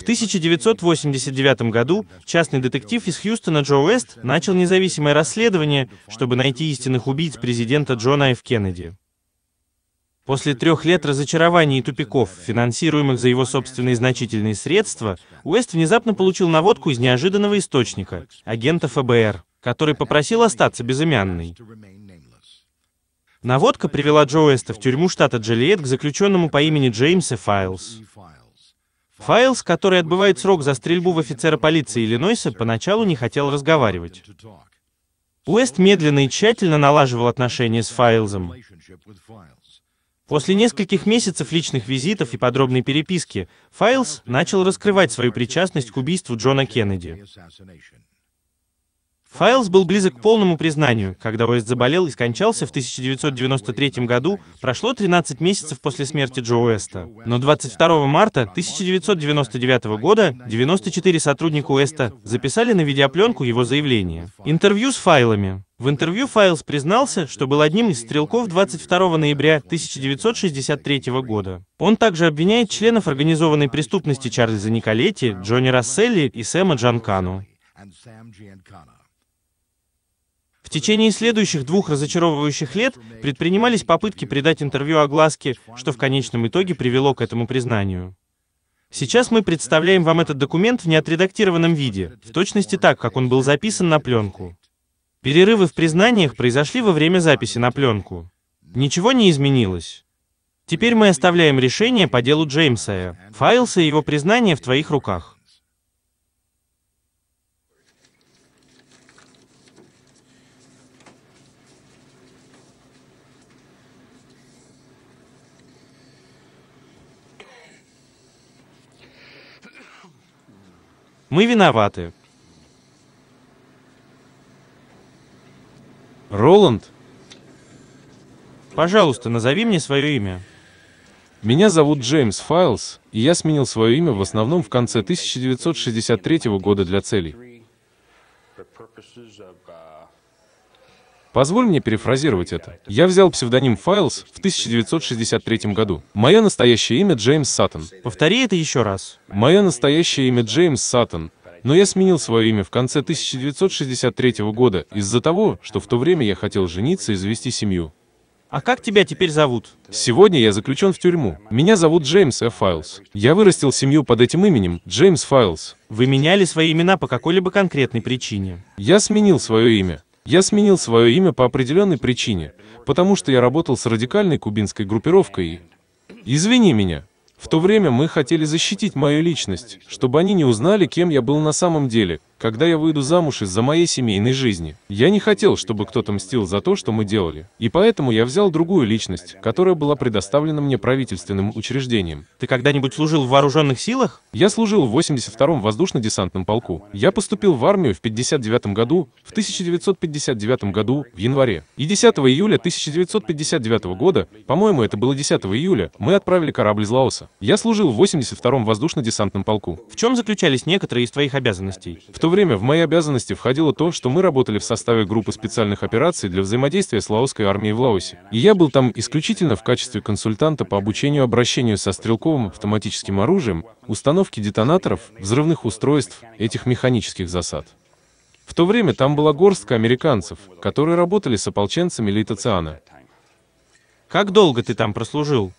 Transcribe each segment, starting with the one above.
В 1989 году частный детектив из Хьюстона Джо Уэст начал независимое расследование, чтобы найти истинных убийц президента Джона Ф. Кеннеди. После трех лет разочарований и тупиков, финансируемых за его собственные значительные средства, Уэст внезапно получил наводку из неожиданного источника — агента ФБР, который попросил остаться безымянной. Наводка привела Джо Уэста в тюрьму штата Джолиет к заключенному по имени Джеймса Файлс. Файлс, который отбывает срок за стрельбу в офицера полиции Иллинойса, поначалу не хотел разговаривать. Уэст медленно и тщательно налаживал отношения с Файлзом. После нескольких месяцев личных визитов и подробной переписки, Файлс начал раскрывать свою причастность к убийству Джона Кеннеди. Файлз был близок к полному признанию. Когда Уэст заболел и скончался в 1993 году, прошло 13 месяцев после смерти Джо Уэста. Но 22 марта 1999 года 94 сотрудника Уэста записали на видеопленку его заявление. Интервью с файлами. В интервью Файлс признался, что был одним из стрелков 22 ноября 1963 года. Он также обвиняет членов организованной преступности Чарльза Николетти, Джонни Расселли и Сэма Джанкану. В течение следующих двух разочаровывающих лет предпринимались попытки придать интервью огласке, что в конечном итоге привело к этому признанию. Сейчас мы представляем вам этот документ в неотредактированном виде, в точности так, как он был записан на пленку. Перерывы в признаниях произошли во время записи на пленку. Ничего не изменилось. Теперь мы оставляем решение по делу Джеймса. Файлса и его признание в твоих руках. Мы виноваты. Роланд? Пожалуйста, назови мне свое имя. Меня зовут Джеймс Файлс, и я сменил свое имя в основном в конце 1963 года для целей. Позволь мне перефразировать это. Я взял псевдоним Файлз в 1963 году. Мое настоящее имя Джеймс Саттон. Повтори это еще раз. Мое настоящее имя Джеймс Саттон, но я сменил свое имя в конце 1963 года из-за того, что в то время я хотел жениться и завести семью. А как тебя теперь зовут? Сегодня я заключен в тюрьму. Меня зовут Джеймс Ф. Файлс. Я вырастил семью под этим именем, Джеймс Файлс. Вы меняли свои имена по какой-либо конкретной причине? Я сменил свое имя. Я сменил свое имя по определенной причине, потому что я работал с радикальной кубинской группировкой. Извини меня. В то время мы хотели защитить мою личность, чтобы они не узнали, кем я был на самом деле, когда я выйду замуж из-за моей семейной жизни. Я не хотел, чтобы кто-то мстил за то, что мы делали. И поэтому я взял другую личность, которая была предоставлена мне правительственным учреждением. Ты когда-нибудь служил в вооруженных силах? Я служил в 82-м воздушно-десантном полку. Я поступил в армию в 59 году, в 1959 году, в январе. И 10 июля 1959 года, по-моему, это было 10 июля, мы отправили корабль из Лаоса. Я служил в 82-м воздушно-десантном полку. В чем заключались некоторые из твоих обязанностей? В то время в мои обязанности входило то, что мы работали в составе группы специальных операций для взаимодействия с лаосской армией в Лаосе. И я был там исключительно в качестве консультанта по обучению обращению со стрелковым автоматическим оружием, установке детонаторов, взрывных устройств, этих механических засад. В то время там была горстка американцев, которые работали с ополченцами Лейтоциана. Как долго ты там прослужил?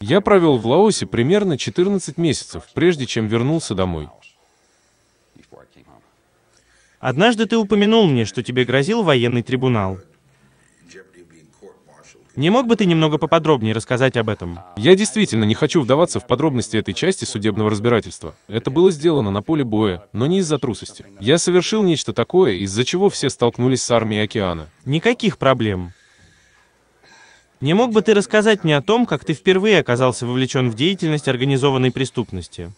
Я провел в Лаосе примерно 14 месяцев, прежде чем вернулся домой. Однажды ты упомянул мне, что тебе грозил военный трибунал. Не мог бы ты немного поподробнее рассказать об этом? Я действительно не хочу вдаваться в подробности этой части судебного разбирательства. Это было сделано на поле боя, но не из-за трусости. Я совершил нечто такое, из-за чего все столкнулись с армией океана. Никаких проблем. Не мог бы ты рассказать мне о том, как ты впервые оказался вовлечен в деятельность организованной преступности?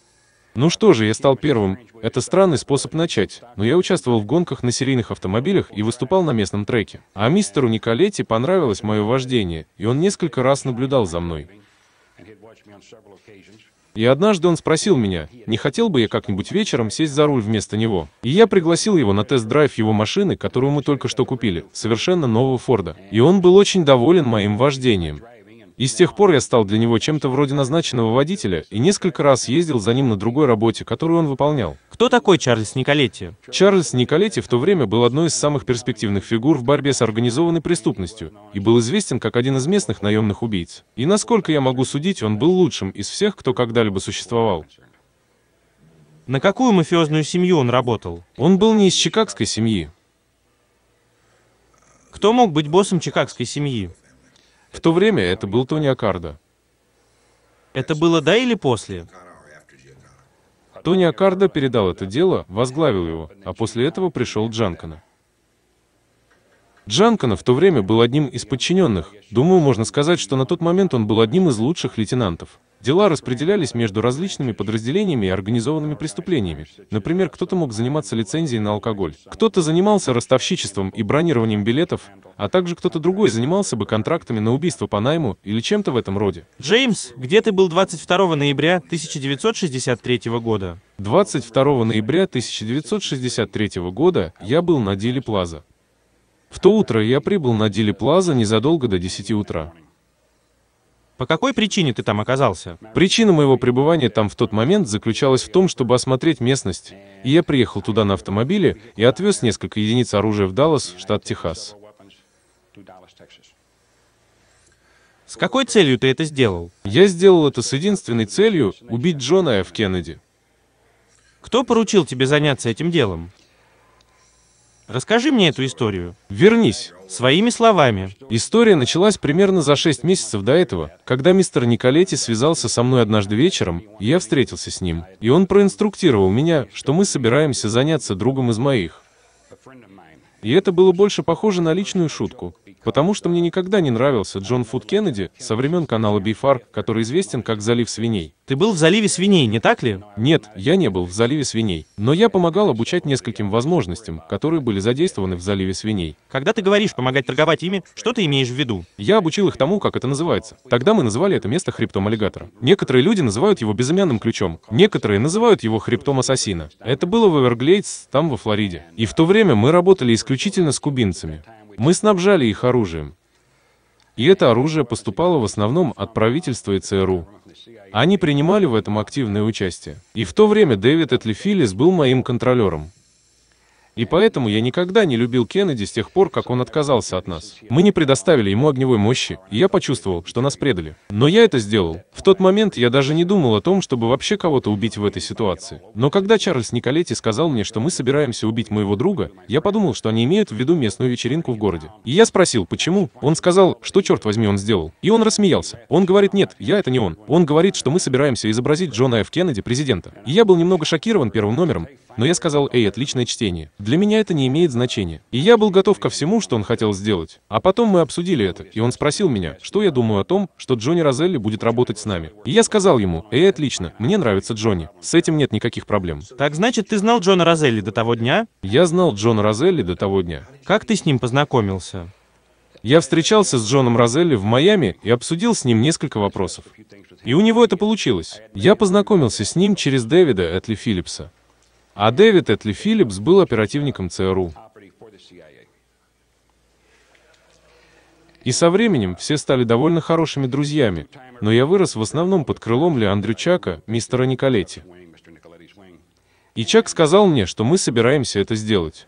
Ну что же, я стал первым. Это странный способ начать, но я участвовал в гонках на серийных автомобилях и выступал на местном треке. А мистеру Николетти понравилось мое вождение, и он несколько раз наблюдал за мной. И однажды он спросил меня, не хотел бы я как-нибудь вечером сесть за руль вместо него. И я пригласил его на тест-драйв его машины, которую мы только что купили, совершенно нового Форда. И он был очень доволен моим вождением. И с тех пор я стал для него чем-то вроде назначенного водителя и несколько раз ездил за ним на другой работе, которую он выполнял. Кто такой Чарльз Николетти? Чарльз Николетти в то время был одной из самых перспективных фигур в борьбе с организованной преступностью и был известен как один из местных наемных убийц. И насколько я могу судить, он был лучшим из всех, кто когда-либо существовал. На какую мафиозную семью он работал? Он был не из чикагской семьи. Кто мог быть боссом чикагской семьи? В то время это был Тони Аккардо. Это было до или после? Тони Аккардо передал это дело, возглавил его, а после этого пришел Джанкана. Джанкона в то время был одним из подчиненных. Думаю, можно сказать, что на тот момент он был одним из лучших лейтенантов. Дела распределялись между различными подразделениями и организованными преступлениями. Например, кто-то мог заниматься лицензией на алкоголь, кто-то занимался ростовщичеством и бронированием билетов, а также кто-то другой занимался бы контрактами на убийство по найму или чем-то в этом роде. Джеймс, где ты был 22 ноября 1963 года? 22 ноября 1963 года я был на Диле Плаза. В то утро я прибыл на Дили Плаза незадолго до 10 утра. По какой причине ты там оказался? Причина моего пребывания там в тот момент заключалась в том, чтобы осмотреть местность, и я приехал туда на автомобиле и отвез несколько единиц оружия в Даллас, штат Техас. С какой целью ты это сделал? Я сделал это с единственной целью — убить Джона Ф. Кеннеди. Кто поручил тебе заняться этим делом? Расскажи мне эту историю. Вернись. Своими словами. История началась примерно за шесть месяцев до этого, когда мистер Николетти связался со мной однажды вечером, и я встретился с ним. И он проинструктировал меня, что мы собираемся заняться другом из моих. И это было больше похоже на личную шутку, потому что мне никогда не нравился Джон Фуд Кеннеди со времен канала Бифар, который известен как «Залив свиней». Ты был в заливе свиней, не так ли? Нет, я не был в заливе свиней, но я помогал обучать нескольким возможностям, которые были задействованы в заливе свиней. Когда ты говоришь помогать торговать ими, что ты имеешь в виду? Я обучил их тому, как это называется. Тогда мы называли это место хребтом аллигатора. Некоторые люди называют его безымянным ключом, некоторые называют его хребтом ассасина. Это было в Эверглейдс, там во Флориде. И в то время мы работали исключительно с кубинцами. Мы снабжали их оружием, и это оружие поступало в основном от правительства и ЦРУ. Они принимали в этом активное участие. И в то время Дэвид Этли был моим контролером. И поэтому я никогда не любил Кеннеди с тех пор, как он отказался от нас. Мы не предоставили ему огневой мощи, и я почувствовал, что нас предали. Но я это сделал. В тот момент я даже не думал о том, чтобы вообще кого-то убить в этой ситуации. Но когда Чарльз Николетти сказал мне, что мы собираемся убить моего друга, я подумал, что они имеют в виду местную вечеринку в городе. И я спросил, почему? Он сказал, что черт возьми он сделал. И он рассмеялся. Он говорит, нет, я это не он. Он говорит, что мы собираемся изобразить Джона Ф. Кеннеди президента. И я был немного шокирован первым номером, но я сказал, эй, отличное чтение. Для меня это не имеет значения. И я был готов ко всему, что он хотел сделать. А потом мы обсудили это, и он спросил меня, что я думаю о том, что Джонни Розелли будет работать с нами. И я сказал ему, эй, отлично, мне нравится Джонни. С этим нет никаких проблем. Так значит, ты знал Джона Розелли до того дня? Я знал Джона Розелли до того дня. Как ты с ним познакомился? Я встречался с Джоном Розелли в Майами и обсудил с ним несколько вопросов. И у него это получилось. Я познакомился с ним через Дэвида Этли Филлипса. А Дэвид Этли Филлипс был оперативником ЦРУ. И со временем все стали довольно хорошими друзьями, но я вырос в основном под крылом Ли Андрю Чака, мистера Николетти. И Чак сказал мне, что мы собираемся это сделать.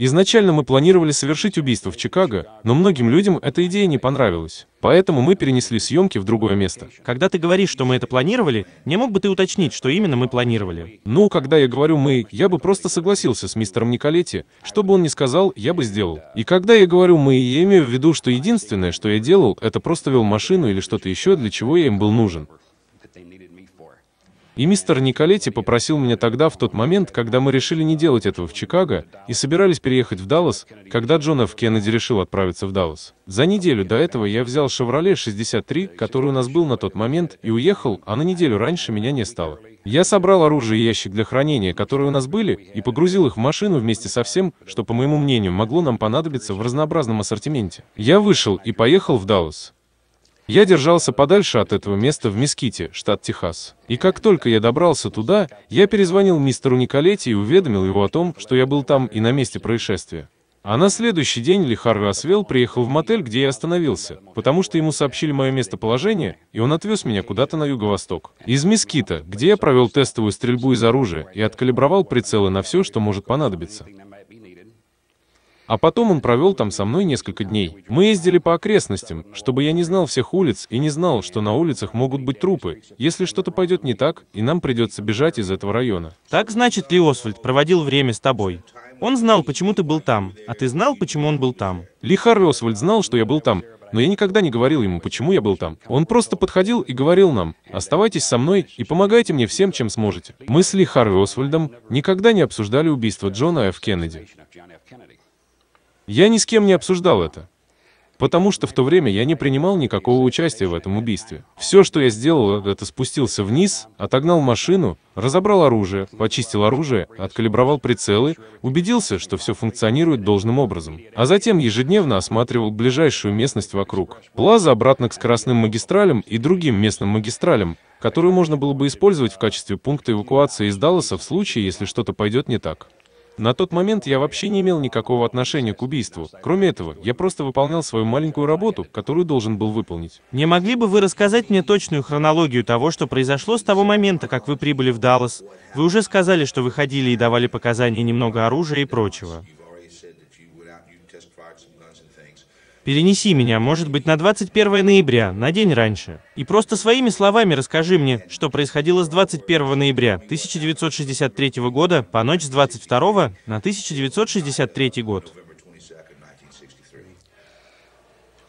Изначально мы планировали совершить убийство в Чикаго, но многим людям эта идея не понравилась. Поэтому мы перенесли съемки в другое место. Когда ты говоришь, что мы это планировали, не мог бы ты уточнить, что именно мы планировали? Ну, когда я говорю «мы», я бы просто согласился с мистером Николетти. Что бы он ни сказал, я бы сделал. И когда я говорю «мы», я имею в виду, что единственное, что я делал, это просто вел машину или что-то еще, для чего я им был нужен. И мистер Николетти попросил меня тогда, в тот момент, когда мы решили не делать этого в Чикаго и собирались переехать в Даллас, когда Джон Ф. Кеннеди решил отправиться в Даллас. За неделю до этого я взял «Шевроле 63», который у нас был на тот момент, и уехал, а на неделю раньше меня не стало. Я собрал оружие и ящик для хранения, которые у нас были, и погрузил их в машину вместе со всем, что, по моему мнению, могло нам понадобиться в разнообразном ассортименте. Я вышел и поехал в Даллас. Я держался подальше от этого места в Меските, штат Техас. И как только я добрался туда, я перезвонил мистеру Николетти и уведомил его о том, что я был там и на месте происшествия. А на следующий день Лихар Расвелл приехал в мотель, где я остановился, потому что ему сообщили мое местоположение, и он отвез меня куда-то на юго-восток. Из Мескита, где я провел тестовую стрельбу из оружия и откалибровал прицелы на все, что может понадобиться. А потом он провел там со мной несколько дней. Мы ездили по окрестностям, чтобы я не знал всех улиц и не знал, что на улицах могут быть трупы, если что-то пойдет не так, и нам придется бежать из этого района. Так значит, Ли Освальд проводил время с тобой? Он знал, почему ты был там, а ты знал, почему он был там. Ли Харви Освальд знал, что я был там, но я никогда не говорил ему, почему я был там. Он просто подходил и говорил нам, оставайтесь со мной и помогайте мне всем, чем сможете. Мы с Ли Харви Освальдом никогда не обсуждали убийство Джона Ф. Кеннеди. Я ни с кем не обсуждал это. Потому что в то время я не принимал никакого участия в этом убийстве. Все, что я сделал, это спустился вниз, отогнал машину, разобрал оружие, почистил оружие, откалибровал прицелы, убедился, что все функционирует должным образом. А затем ежедневно осматривал ближайшую местность вокруг. Плаза обратно к скоростным магистралям и другим местным магистралям, которую можно было бы использовать в качестве пункта эвакуации из Далласа в случае, если что-то пойдет не так. На тот момент я вообще не имел никакого отношения к убийству. Кроме этого, я просто выполнял свою маленькую работу, которую должен был выполнить. Не могли бы вы рассказать мне точную хронологию того, что произошло с того момента, как вы прибыли в Даллас? Вы уже сказали, что выходили и давали показания немного оружия и прочего. Перенеси меня, может быть, на 21 ноября, на день раньше. И просто своими словами расскажи мне, что происходило с 21 ноября 1963 года по ночь с 22 на 1963 год.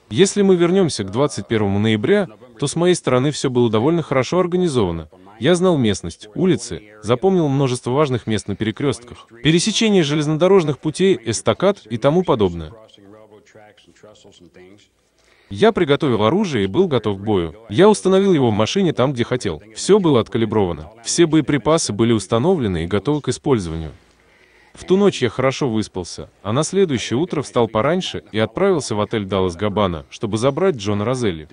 Если мы вернемся к 21 ноября, то с моей стороны все было довольно хорошо организовано. Я знал местность, улицы, запомнил множество важных мест на перекрестках, пересечение железнодорожных путей, эстакад и тому подобное. Я приготовил оружие и был готов к бою. Я установил его в машине там, где хотел. Все было откалибровано. Все боеприпасы были установлены и готовы к использованию. В ту ночь я хорошо выспался, а на следующее утро встал пораньше и отправился в отель Даллас Габана, чтобы забрать Джона Розелли.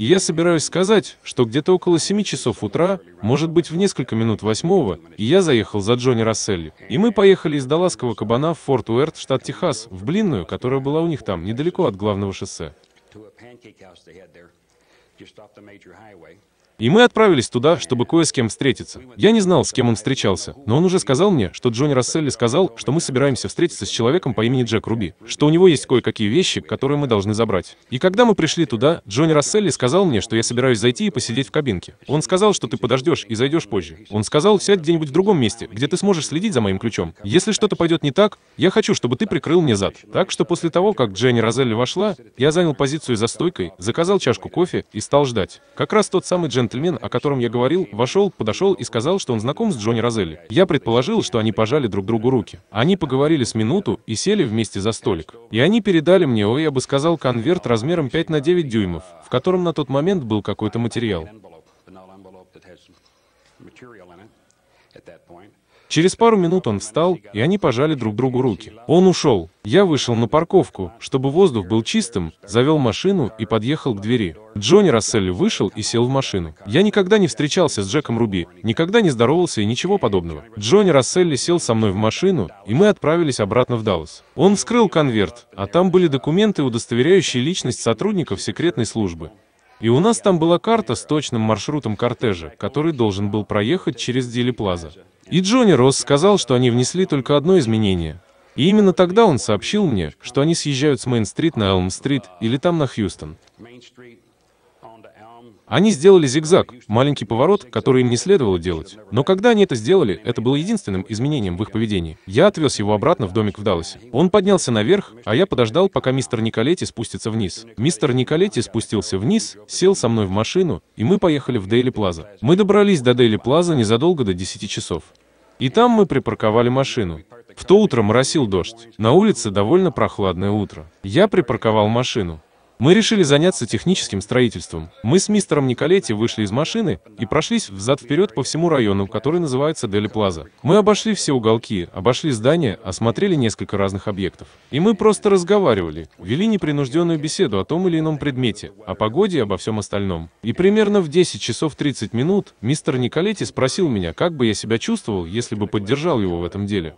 И я собираюсь сказать, что где-то около 7 часов утра, может быть в несколько минут восьмого, и я заехал за Джонни Расселли. И мы поехали из Даласского кабана в Форт Уэрт, штат Техас, в блинную, которая была у них там, недалеко от главного шоссе. И мы отправились туда, чтобы кое с кем встретиться. Я не знал, с кем он встречался, но он уже сказал мне, что Джонни Расселли сказал, что мы собираемся встретиться с человеком по имени Джек Руби, что у него есть кое-какие вещи, которые мы должны забрать. И когда мы пришли туда, Джонни Расселли сказал мне, что я собираюсь зайти и посидеть в кабинке. Он сказал, что ты подождешь и зайдешь позже. Он сказал, сядь где-нибудь в другом месте, где ты сможешь следить за моим ключом. Если что-то пойдет не так, я хочу, чтобы ты прикрыл мне зад. Так что после того, как Дженни Розелли вошла, я занял позицию за стойкой, заказал чашку кофе и стал ждать. Как раз тот самый джентльмен, джентльмен, о котором я говорил, вошел, подошел и сказал, что он знаком с Джонни Розелли. Я предположил, что они пожали друг другу руки. Они поговорили с минуту и сели вместе за столик. И они передали мне, ой, я бы сказал, конверт размером 5 на 9 дюймов, в котором на тот момент был какой-то материал. Через пару минут он встал, и они пожали друг другу руки. Он ушел. Я вышел на парковку, чтобы воздух был чистым, завел машину и подъехал к двери. Джонни Расселли вышел и сел в машину. Я никогда не встречался с Джеком Руби, никогда не здоровался и ничего подобного. Джонни Расселли сел со мной в машину, и мы отправились обратно в Даллас. Он вскрыл конверт, а там были документы, удостоверяющие личность сотрудников секретной службы. И у нас там была карта с точным маршрутом кортежа, который должен был проехать через Делиплаза. И Джонни Росс сказал, что они внесли только одно изменение. И именно тогда он сообщил мне, что они съезжают с Мейн-стрит на Элм-стрит или там на Хьюстон. Они сделали зигзаг, маленький поворот, который им не следовало делать. Но когда они это сделали, это было единственным изменением в их поведении. Я отвез его обратно в домик в Далласе. Он поднялся наверх, а я подождал, пока мистер Николетти спустится вниз. Мистер Николетти спустился вниз, сел со мной в машину, и мы поехали в Дейли Плаза. Мы добрались до Дейли Плаза незадолго до 10 часов. И там мы припарковали машину. В то утро моросил дождь. На улице довольно прохладное утро. Я припарковал машину. Мы решили заняться техническим строительством. Мы с мистером Николетти вышли из машины и прошлись взад-вперед по всему району, который называется Дели Плаза. Мы обошли все уголки, обошли здание, осмотрели несколько разных объектов. И мы просто разговаривали, вели непринужденную беседу о том или ином предмете, о погоде и обо всем остальном. И примерно в 10 часов 30 минут мистер Николетти спросил меня, как бы я себя чувствовал, если бы поддержал его в этом деле.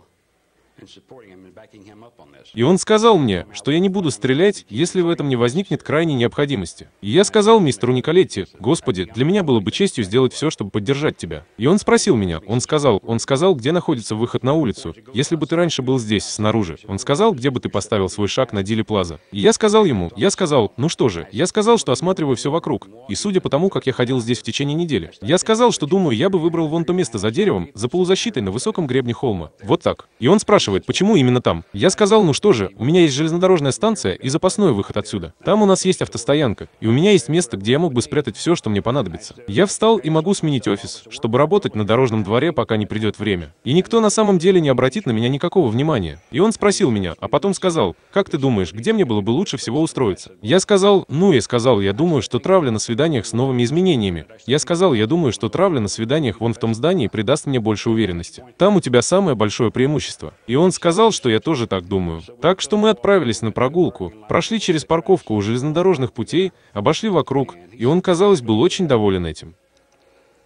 И он сказал мне, что я не буду стрелять, если в этом не возникнет крайней необходимости. И я сказал мистеру Николетти, «Господи, для меня было бы честью сделать все, чтобы поддержать тебя». И он спросил меня, он сказал, он сказал, где находится выход на улицу. Если бы ты раньше был здесь, снаружи, он сказал, где бы ты поставил свой шаг на Диле Плаза. И я сказал ему, я сказал, ну что же, я сказал, что осматриваю все вокруг. И судя по тому, как я ходил здесь в течение недели, я сказал, что думаю, я бы выбрал вон то место за деревом, за полузащитой на высоком гребне холма. Вот так. И он спрашивал, спрашивает, почему именно там. Я сказал, ну что же, у меня есть железнодорожная станция и запасной выход отсюда. Там у нас есть автостоянка, и у меня есть место, где я мог бы спрятать все, что мне понадобится. Я встал и могу сменить офис, чтобы работать на дорожном дворе, пока не придет время. И никто на самом деле не обратит на меня никакого внимания. И он спросил меня, а потом сказал, как ты думаешь, где мне было бы лучше всего устроиться? Я сказал, ну я сказал, я думаю, что травля на свиданиях с новыми изменениями. Я сказал, я думаю, что травля на свиданиях вон в том здании придаст мне больше уверенности. Там у тебя самое большое преимущество. И и он сказал, что я тоже так думаю. Так что мы отправились на прогулку, прошли через парковку у железнодорожных путей, обошли вокруг, и он, казалось, был очень доволен этим.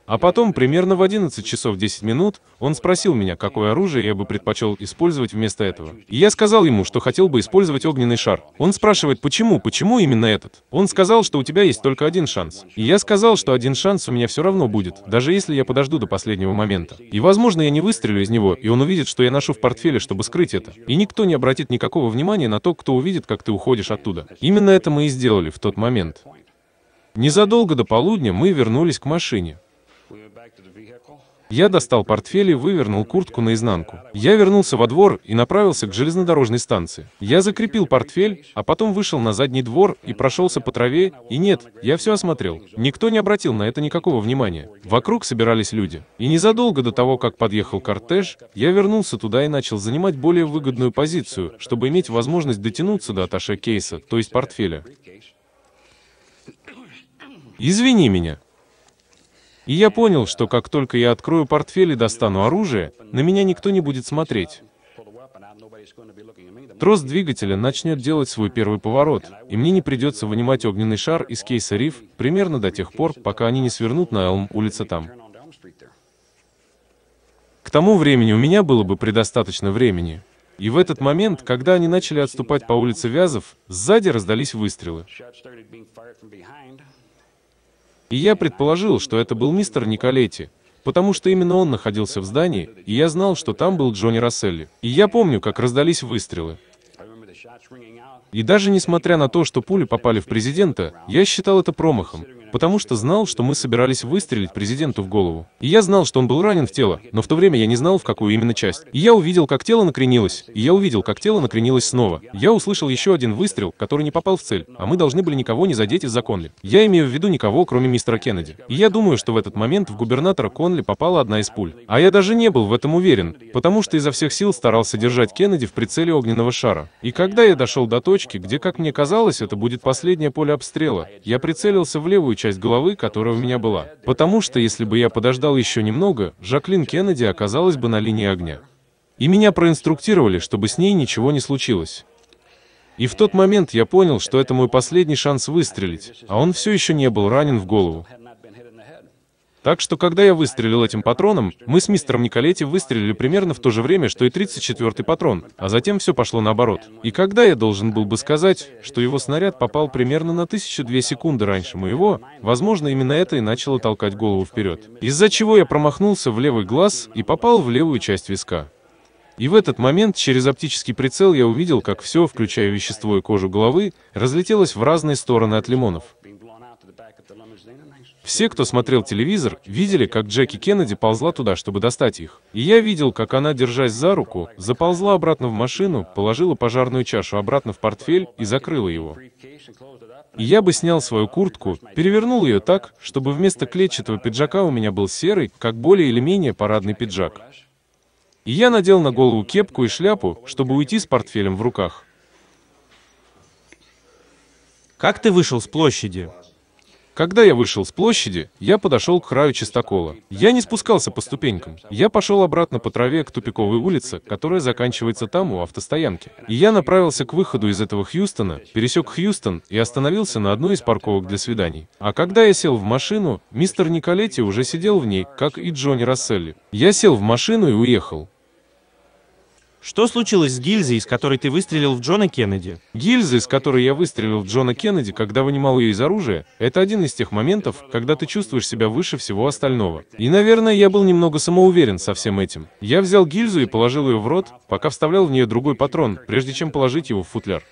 А потом, примерно в 11 часов 10 минут, он спросил меня, какое оружие я бы предпочел использовать вместо этого. И я сказал ему, что хотел бы использовать огненный шар. Он спрашивает, почему, почему именно этот? Он сказал, что у тебя есть только один шанс. И я сказал, что один шанс у меня все равно будет, даже если я подожду до последнего момента. И возможно, я не выстрелю из него, и он увидит, что я ношу в портфеле, чтобы скрыть это. И никто не обратит никакого внимания на то, кто увидит, как ты уходишь оттуда. Именно это мы и сделали в тот момент. Незадолго до полудня мы вернулись к машине. Я достал портфель и вывернул куртку наизнанку. Я вернулся во двор и направился к железнодорожной станции. Я закрепил портфель, а потом вышел на задний двор и прошелся по траве, и нет, я все осмотрел. Никто не обратил на это никакого внимания. Вокруг собирались люди. И незадолго до того, как подъехал кортеж, я вернулся туда и начал занимать более выгодную позицию, чтобы иметь возможность дотянуться до аташе кейса, то есть портфеля. Извини меня. И я понял, что как только я открою портфель и достану оружие, на меня никто не будет смотреть. Трос двигателя начнет делать свой первый поворот, и мне не придется вынимать огненный шар из кейса Риф примерно до тех пор, пока они не свернут на Элм улица там. К тому времени у меня было бы предостаточно времени. И в этот момент, когда они начали отступать по улице Вязов, сзади раздались выстрелы. И я предположил, что это был мистер Николетти, потому что именно он находился в здании, и я знал, что там был Джонни Расселли. И я помню, как раздались выстрелы. И даже несмотря на то, что пули попали в президента, я считал это промахом, потому что знал, что мы собирались выстрелить президенту в голову. И я знал, что он был ранен в тело, но в то время я не знал, в какую именно часть. И я увидел, как тело накренилось, и я увидел, как тело накренилось снова. Я услышал еще один выстрел, который не попал в цель, а мы должны были никого не задеть из-за Конли. Я имею в виду никого, кроме мистера Кеннеди. И я думаю, что в этот момент в губернатора Конли попала одна из пуль. А я даже не был в этом уверен, потому что изо всех сил старался держать Кеннеди в прицеле огненного шара. И когда я дошел до точки, где, как мне казалось, это будет последнее поле обстрела, я прицелился в левую часть головы, которая у меня была. Потому что если бы я подождал еще немного, Жаклин Кеннеди оказалась бы на линии огня. И меня проинструктировали, чтобы с ней ничего не случилось. И в тот момент я понял, что это мой последний шанс выстрелить, а он все еще не был ранен в голову. Так что, когда я выстрелил этим патроном, мы с мистером Николетти выстрелили примерно в то же время, что и 34-й патрон, а затем все пошло наоборот. И когда я должен был бы сказать, что его снаряд попал примерно на 1002 секунды раньше моего, возможно, именно это и начало толкать голову вперед. Из-за чего я промахнулся в левый глаз и попал в левую часть виска. И в этот момент через оптический прицел я увидел, как все, включая вещество и кожу головы, разлетелось в разные стороны от лимонов. Все, кто смотрел телевизор, видели, как Джеки Кеннеди ползла туда, чтобы достать их. И я видел, как она, держась за руку, заползла обратно в машину, положила пожарную чашу обратно в портфель и закрыла его. И я бы снял свою куртку, перевернул ее так, чтобы вместо клетчатого пиджака у меня был серый, как более или менее парадный пиджак. И я надел на голову кепку и шляпу, чтобы уйти с портфелем в руках. Как ты вышел с площади? Когда я вышел с площади, я подошел к краю чистокола. Я не спускался по ступенькам. Я пошел обратно по траве к тупиковой улице, которая заканчивается там, у автостоянки. И я направился к выходу из этого Хьюстона, пересек Хьюстон и остановился на одной из парковок для свиданий. А когда я сел в машину, мистер Николетти уже сидел в ней, как и Джонни Расселли. Я сел в машину и уехал. Что случилось с гильзой, из которой ты выстрелил в Джона Кеннеди? Гильза, из которой я выстрелил в Джона Кеннеди, когда вынимал ее из оружия, это один из тех моментов, когда ты чувствуешь себя выше всего остального. И, наверное, я был немного самоуверен со всем этим. Я взял гильзу и положил ее в рот, пока вставлял в нее другой патрон, прежде чем положить его в футляр.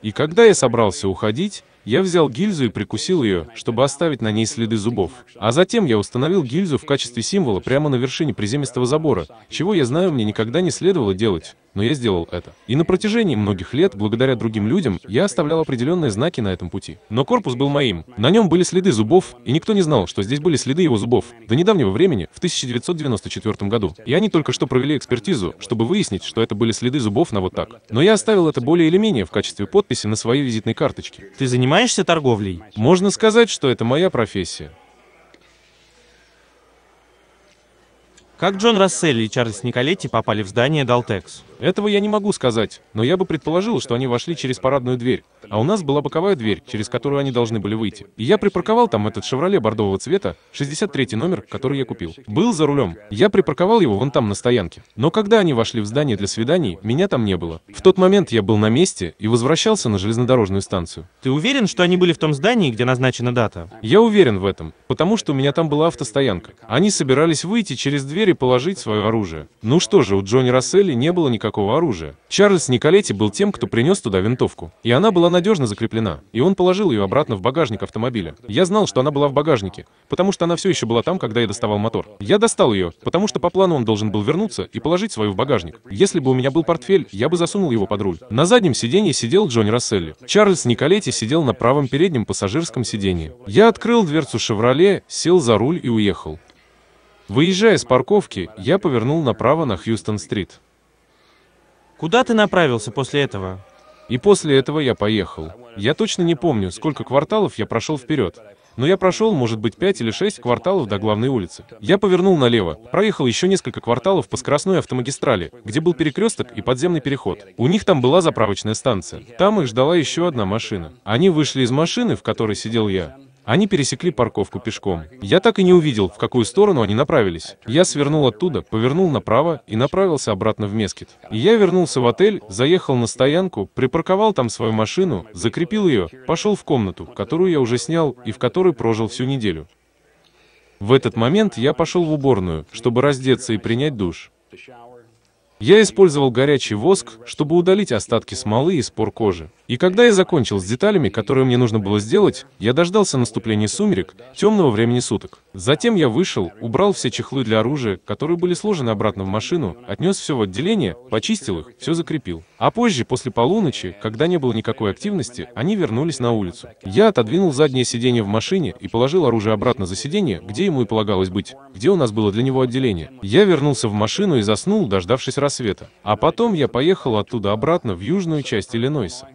И когда я собрался уходить, я взял гильзу и прикусил ее, чтобы оставить на ней следы зубов. А затем я установил гильзу в качестве символа прямо на вершине приземистого забора, чего, я знаю, мне никогда не следовало делать но я сделал это. И на протяжении многих лет, благодаря другим людям, я оставлял определенные знаки на этом пути. Но корпус был моим. На нем были следы зубов, и никто не знал, что здесь были следы его зубов. До недавнего времени, в 1994 году. И они только что провели экспертизу, чтобы выяснить, что это были следы зубов на вот так. Но я оставил это более или менее в качестве подписи на своей визитной карточке. Ты занимаешься торговлей? Можно сказать, что это моя профессия. Как Джон Расселли и Чарльз Николетти попали в здание Далтекс? Этого я не могу сказать, но я бы предположил, что они вошли через парадную дверь, а у нас была боковая дверь, через которую они должны были выйти. И я припарковал там этот «Шевроле» бордового цвета, 63-й номер, который я купил. Был за рулем. Я припарковал его вон там на стоянке. Но когда они вошли в здание для свиданий, меня там не было. В тот момент я был на месте и возвращался на железнодорожную станцию. Ты уверен, что они были в том здании, где назначена дата? Я уверен в этом, потому что у меня там была автостоянка. Они собирались выйти через дверь и положить свое оружие. Ну что же, у Джонни Расселли не было никакого никакого оружия. Чарльз Николетти был тем, кто принес туда винтовку. И она была надежно закреплена, и он положил ее обратно в багажник автомобиля. Я знал, что она была в багажнике, потому что она все еще была там, когда я доставал мотор. Я достал ее, потому что по плану он должен был вернуться и положить свою в багажник. Если бы у меня был портфель, я бы засунул его под руль. На заднем сиденье сидел Джонни Расселли. Чарльз Николетти сидел на правом переднем пассажирском сиденье. Я открыл дверцу «Шевроле», сел за руль и уехал. Выезжая с парковки, я повернул направо на Хьюстон-стрит. Куда ты направился после этого? И после этого я поехал. Я точно не помню, сколько кварталов я прошел вперед. Но я прошел, может быть, пять или шесть кварталов до главной улицы. Я повернул налево, проехал еще несколько кварталов по скоростной автомагистрали, где был перекресток и подземный переход. У них там была заправочная станция. Там их ждала еще одна машина. Они вышли из машины, в которой сидел я, они пересекли парковку пешком. Я так и не увидел, в какую сторону они направились. Я свернул оттуда, повернул направо и направился обратно в Мескет. И я вернулся в отель, заехал на стоянку, припарковал там свою машину, закрепил ее, пошел в комнату, которую я уже снял и в которой прожил всю неделю. В этот момент я пошел в уборную, чтобы раздеться и принять душ. Я использовал горячий воск, чтобы удалить остатки смолы и спор кожи. И когда я закончил с деталями, которые мне нужно было сделать, я дождался наступления сумерек, темного времени суток. Затем я вышел, убрал все чехлы для оружия, которые были сложены обратно в машину, отнес все в отделение, почистил их, все закрепил. А позже, после полуночи, когда не было никакой активности, они вернулись на улицу. Я отодвинул заднее сиденье в машине и положил оружие обратно за сиденье, где ему и полагалось быть, где у нас было для него отделение. Я вернулся в машину и заснул, дождавшись рассвета света. А потом я поехал оттуда обратно в южную часть Иллинойса.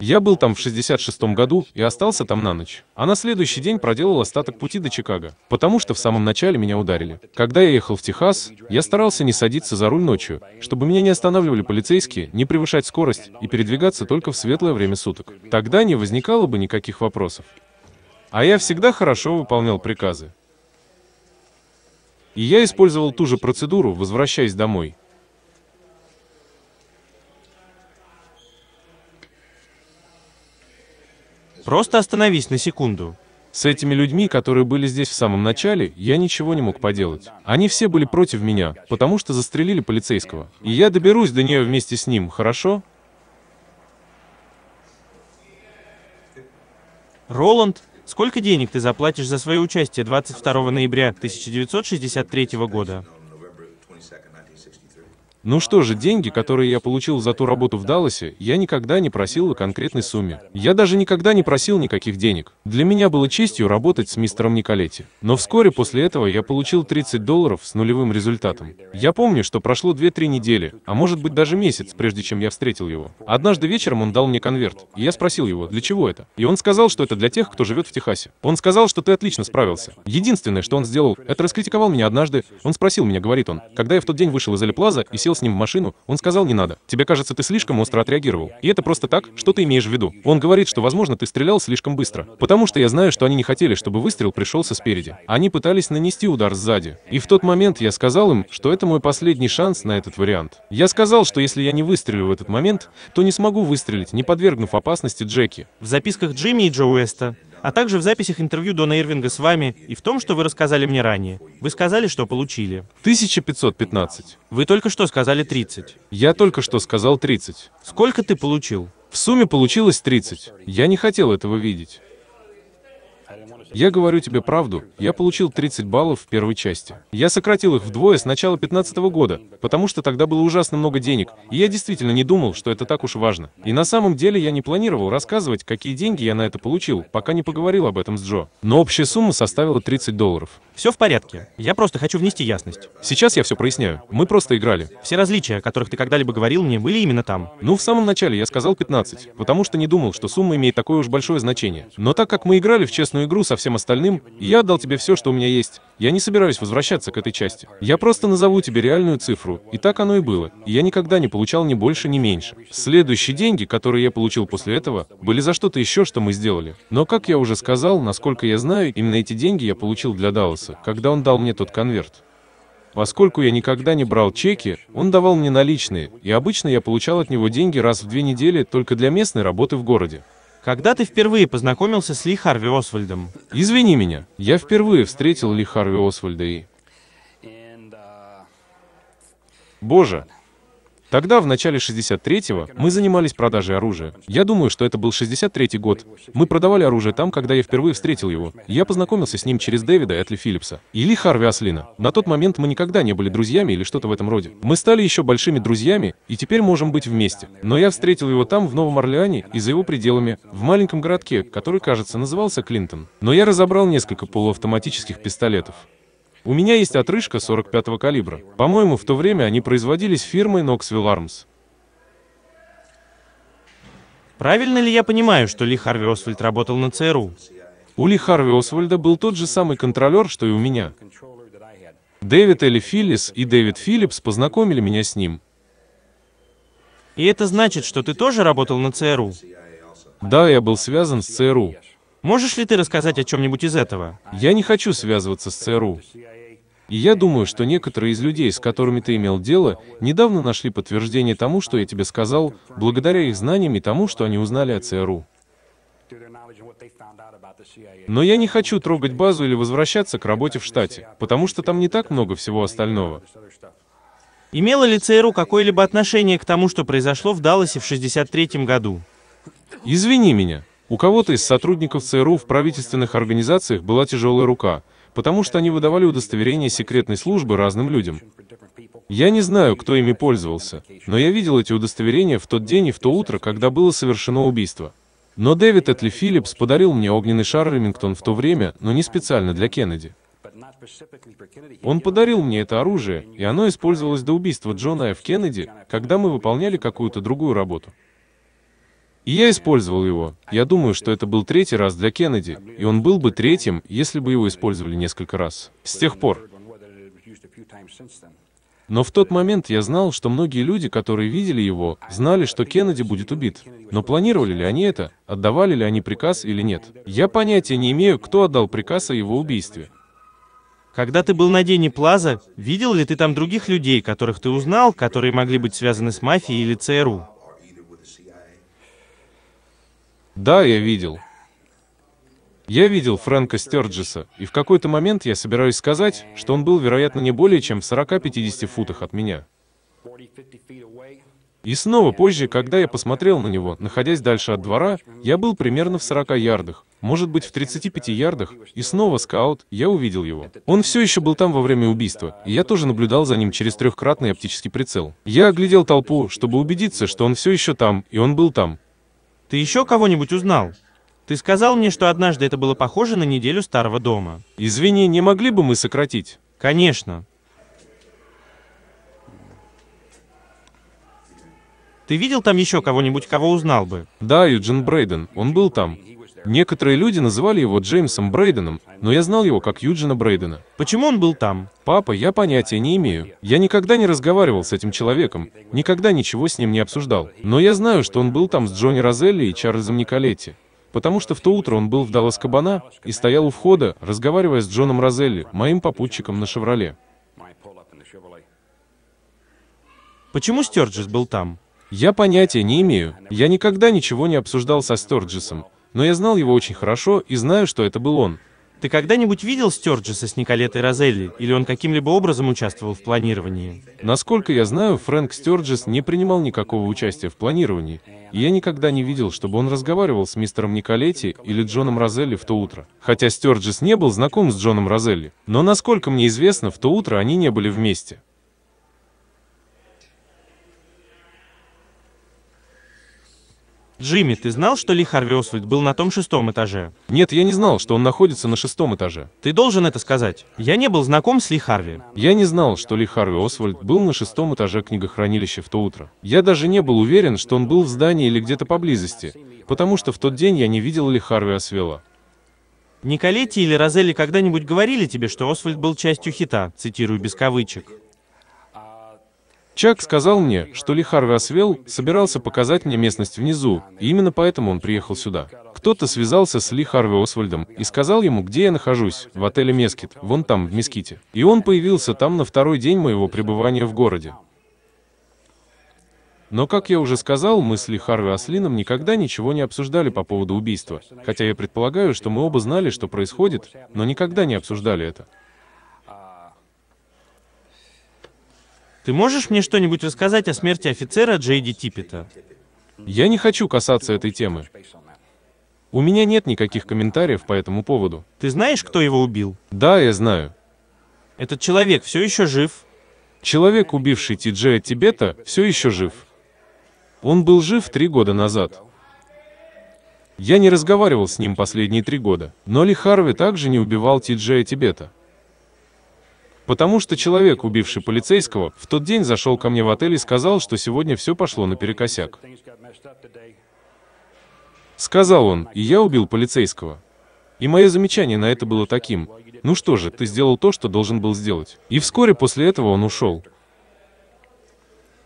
Я был там в 66-м году и остался там на ночь. А на следующий день проделал остаток пути до Чикаго, потому что в самом начале меня ударили. Когда я ехал в Техас, я старался не садиться за руль ночью, чтобы меня не останавливали полицейские, не превышать скорость и передвигаться только в светлое время суток. Тогда не возникало бы никаких вопросов. А я всегда хорошо выполнял приказы. И я использовал ту же процедуру, возвращаясь домой. Просто остановись на секунду. С этими людьми, которые были здесь в самом начале, я ничего не мог поделать. Они все были против меня, потому что застрелили полицейского. И я доберусь до нее вместе с ним, хорошо? Роланд, Сколько денег ты заплатишь за свое участие 22 ноября 1963 года? Ну что же, деньги, которые я получил за ту работу в Далласе, я никогда не просил о конкретной сумме. Я даже никогда не просил никаких денег. Для меня было честью работать с мистером Николетти. Но вскоре после этого я получил 30 долларов с нулевым результатом. Я помню, что прошло 2-3 недели, а может быть даже месяц, прежде чем я встретил его. Однажды вечером он дал мне конверт, и я спросил его, для чего это? И он сказал, что это для тех, кто живет в Техасе. Он сказал, что ты отлично справился. Единственное, что он сделал, это раскритиковал меня однажды. Он спросил меня, говорит он, когда я в тот день вышел из Элиплаза и сел сел с ним в машину, он сказал «не надо, тебе кажется, ты слишком остро отреагировал». И это просто так, что ты имеешь в виду. Он говорит, что, возможно, ты стрелял слишком быстро, потому что я знаю, что они не хотели, чтобы выстрел пришелся спереди. Они пытались нанести удар сзади. И в тот момент я сказал им, что это мой последний шанс на этот вариант. Я сказал, что если я не выстрелю в этот момент, то не смогу выстрелить, не подвергнув опасности Джеки. В записках Джимми и Джо Уэста а также в записях интервью Дона Ирвинга с вами и в том, что вы рассказали мне ранее. Вы сказали, что получили. 1515. Вы только что сказали 30. Я только что сказал 30. Сколько ты получил? В сумме получилось 30. Я не хотел этого видеть. Я говорю тебе правду, я получил 30 баллов в первой части. Я сократил их вдвое с начала 15 года, потому что тогда было ужасно много денег, и я действительно не думал, что это так уж важно. И на самом деле я не планировал рассказывать, какие деньги я на это получил, пока не поговорил об этом с Джо. Но общая сумма составила 30 долларов. Все в порядке. Я просто хочу внести ясность. Сейчас я все проясняю. Мы просто играли. Все различия, о которых ты когда-либо говорил мне, были именно там. Ну, в самом начале я сказал 15, потому что не думал, что сумма имеет такое уж большое значение. Но так как мы играли в честную игру со всем остальным, я отдал тебе все, что у меня есть. Я не собираюсь возвращаться к этой части. Я просто назову тебе реальную цифру, и так оно и было. И я никогда не получал ни больше, ни меньше. Следующие деньги, которые я получил после этого, были за что-то еще, что мы сделали. Но, как я уже сказал, насколько я знаю, именно эти деньги я получил для Далласа, когда он дал мне тот конверт. Поскольку я никогда не брал чеки, он давал мне наличные, и обычно я получал от него деньги раз в две недели только для местной работы в городе. Когда ты впервые познакомился с Ли Харви Освальдом? Извини меня, я впервые встретил Ли Харви Освальда и... Uh, Боже, Тогда, в начале 63-го, мы занимались продажей оружия. Я думаю, что это был 63-й год. Мы продавали оружие там, когда я впервые встретил его. Я познакомился с ним через Дэвида Этли Филлипса. Или Харви Аслина. На тот момент мы никогда не были друзьями или что-то в этом роде. Мы стали еще большими друзьями, и теперь можем быть вместе. Но я встретил его там, в Новом Орлеане, и за его пределами, в маленьком городке, который, кажется, назывался Клинтон. Но я разобрал несколько полуавтоматических пистолетов. У меня есть отрыжка 45-го калибра. По-моему, в то время они производились фирмой Knoxville Arms. Правильно ли я понимаю, что Ли Харви Освальд работал на ЦРУ? У Ли Харви Освальда был тот же самый контролер, что и у меня. Дэвид Элли Филлис и Дэвид Филлипс познакомили меня с ним. И это значит, что ты тоже работал на ЦРУ? Да, я был связан с ЦРУ. Можешь ли ты рассказать о чем-нибудь из этого? Я не хочу связываться с ЦРУ. И я думаю, что некоторые из людей, с которыми ты имел дело, недавно нашли подтверждение тому, что я тебе сказал, благодаря их знаниям и тому, что они узнали о ЦРУ. Но я не хочу трогать базу или возвращаться к работе в штате, потому что там не так много всего остального. Имела ли ЦРУ какое-либо отношение к тому, что произошло в Далласе в 1963 году? Извини меня. У кого-то из сотрудников ЦРУ в правительственных организациях была тяжелая рука, потому что они выдавали удостоверения секретной службы разным людям. Я не знаю, кто ими пользовался, но я видел эти удостоверения в тот день и в то утро, когда было совершено убийство. Но Дэвид Этли Филлипс подарил мне огненный шар Ремингтон в то время, но не специально для Кеннеди. Он подарил мне это оружие, и оно использовалось до убийства Джона Ф. Кеннеди, когда мы выполняли какую-то другую работу. И я использовал его. Я думаю, что это был третий раз для Кеннеди, и он был бы третьим, если бы его использовали несколько раз. С тех пор. Но в тот момент я знал, что многие люди, которые видели его, знали, что Кеннеди будет убит. Но планировали ли они это? Отдавали ли они приказ или нет? Я понятия не имею, кто отдал приказ о его убийстве. Когда ты был на Дени Плаза, видел ли ты там других людей, которых ты узнал, которые могли быть связаны с мафией или ЦРУ? Да, я видел. Я видел Фрэнка Стерджиса, и в какой-то момент я собираюсь сказать, что он был, вероятно, не более чем в 40-50 футах от меня. И снова позже, когда я посмотрел на него, находясь дальше от двора, я был примерно в 40 ярдах, может быть, в 35 ярдах, и снова скаут, я увидел его. Он все еще был там во время убийства, и я тоже наблюдал за ним через трехкратный оптический прицел. Я оглядел толпу, чтобы убедиться, что он все еще там, и он был там. Ты еще кого-нибудь узнал? Ты сказал мне, что однажды это было похоже на неделю старого дома. Извини, не могли бы мы сократить? Конечно. Ты видел там еще кого-нибудь, кого узнал бы? Да, Юджин Брейден, он был там. Некоторые люди называли его Джеймсом Брейденом, но я знал его как Юджина Брейдена. Почему он был там? Папа, я понятия не имею. Я никогда не разговаривал с этим человеком, никогда ничего с ним не обсуждал. Но я знаю, что он был там с Джонни Розелли и Чарльзом Николетти. Потому что в то утро он был в Даллас Кабана и стоял у входа, разговаривая с Джоном Розелли, моим попутчиком на «Шевроле». Почему Стерджис был там? Я понятия не имею. Я никогда ничего не обсуждал со Стерджисом но я знал его очень хорошо и знаю, что это был он. Ты когда-нибудь видел Стерджиса с Николетой Розелли, или он каким-либо образом участвовал в планировании? Насколько я знаю, Фрэнк Стерджис не принимал никакого участия в планировании, и я никогда не видел, чтобы он разговаривал с мистером Николетти или Джоном Розелли в то утро. Хотя Стерджис не был знаком с Джоном Розелли, но насколько мне известно, в то утро они не были вместе. Джимми, ты знал, что Ли Харви Освальд был на том шестом этаже? Нет, я не знал, что он находится на шестом этаже. Ты должен это сказать. Я не был знаком с Ли Харви. Я не знал, что Ли Харви Освальд был на шестом этаже книгохранилища в то утро. Я даже не был уверен, что он был в здании или где-то поблизости, потому что в тот день я не видел Ли Харви Освела. Николетти или Розелли когда-нибудь говорили тебе, что Освальд был частью хита, цитирую без кавычек? Чак сказал мне, что Лихар Расвел собирался показать мне местность внизу, и именно поэтому он приехал сюда. Кто-то связался с Ли Харви Освальдом и сказал ему, где я нахожусь, в отеле Мескит, вон там, в Меските. И он появился там на второй день моего пребывания в городе. Но, как я уже сказал, мы с Ли Харви Аслином никогда ничего не обсуждали по поводу убийства, хотя я предполагаю, что мы оба знали, что происходит, но никогда не обсуждали это. Ты можешь мне что-нибудь рассказать о смерти офицера Джейди Типпета? Я не хочу касаться этой темы. У меня нет никаких комментариев по этому поводу. Ты знаешь, кто его убил? Да, я знаю. Этот человек все еще жив? Человек, убивший Тиджея Тибета, все еще жив. Он был жив три года назад. Я не разговаривал с ним последние три года, но Ли Харви также не убивал Тиджея Тибета. Потому что человек, убивший полицейского, в тот день зашел ко мне в отель и сказал, что сегодня все пошло наперекосяк. Сказал он, и я убил полицейского. И мое замечание на это было таким. Ну что же, ты сделал то, что должен был сделать. И вскоре после этого он ушел.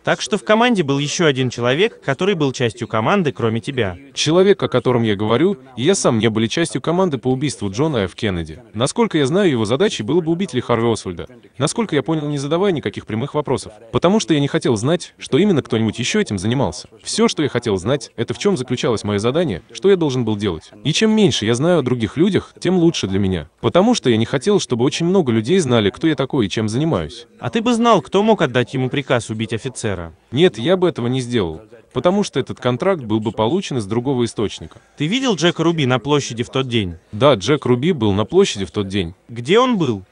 Так что в команде был еще один человек, который был частью команды, кроме тебя. Человек, о котором я говорю, и я сам не были частью команды по убийству Джона Ф. Кеннеди. Насколько я знаю, его задачей было бы убить Ли Харви Освальда. Насколько я понял, не задавая никаких прямых вопросов. Потому что я не хотел знать, что именно кто-нибудь еще этим занимался. Все, что я хотел знать, это в чем заключалось мое задание, что я должен был делать. И чем меньше я знаю о других людях, тем лучше для меня. Потому что я не хотел, чтобы очень много людей знали, кто я такой и чем занимаюсь. А ты бы знал, кто мог отдать ему приказ убить офицера. Эра. Нет, я бы этого не сделал, потому что этот контракт был бы получен из другого источника. Ты видел Джека Руби на площади в тот день? Да, Джек Руби был на площади в тот день. Где он был?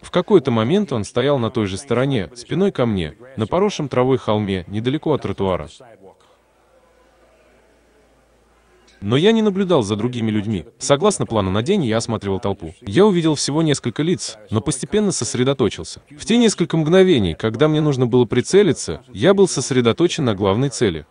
В какой-то момент он стоял на той же стороне, спиной ко мне, на поросшем травой холме, недалеко от тротуара. Но я не наблюдал за другими людьми. Согласно плану на день, я осматривал толпу. Я увидел всего несколько лиц, но постепенно сосредоточился. В те несколько мгновений, когда мне нужно было прицелиться, я был сосредоточен на главной цели.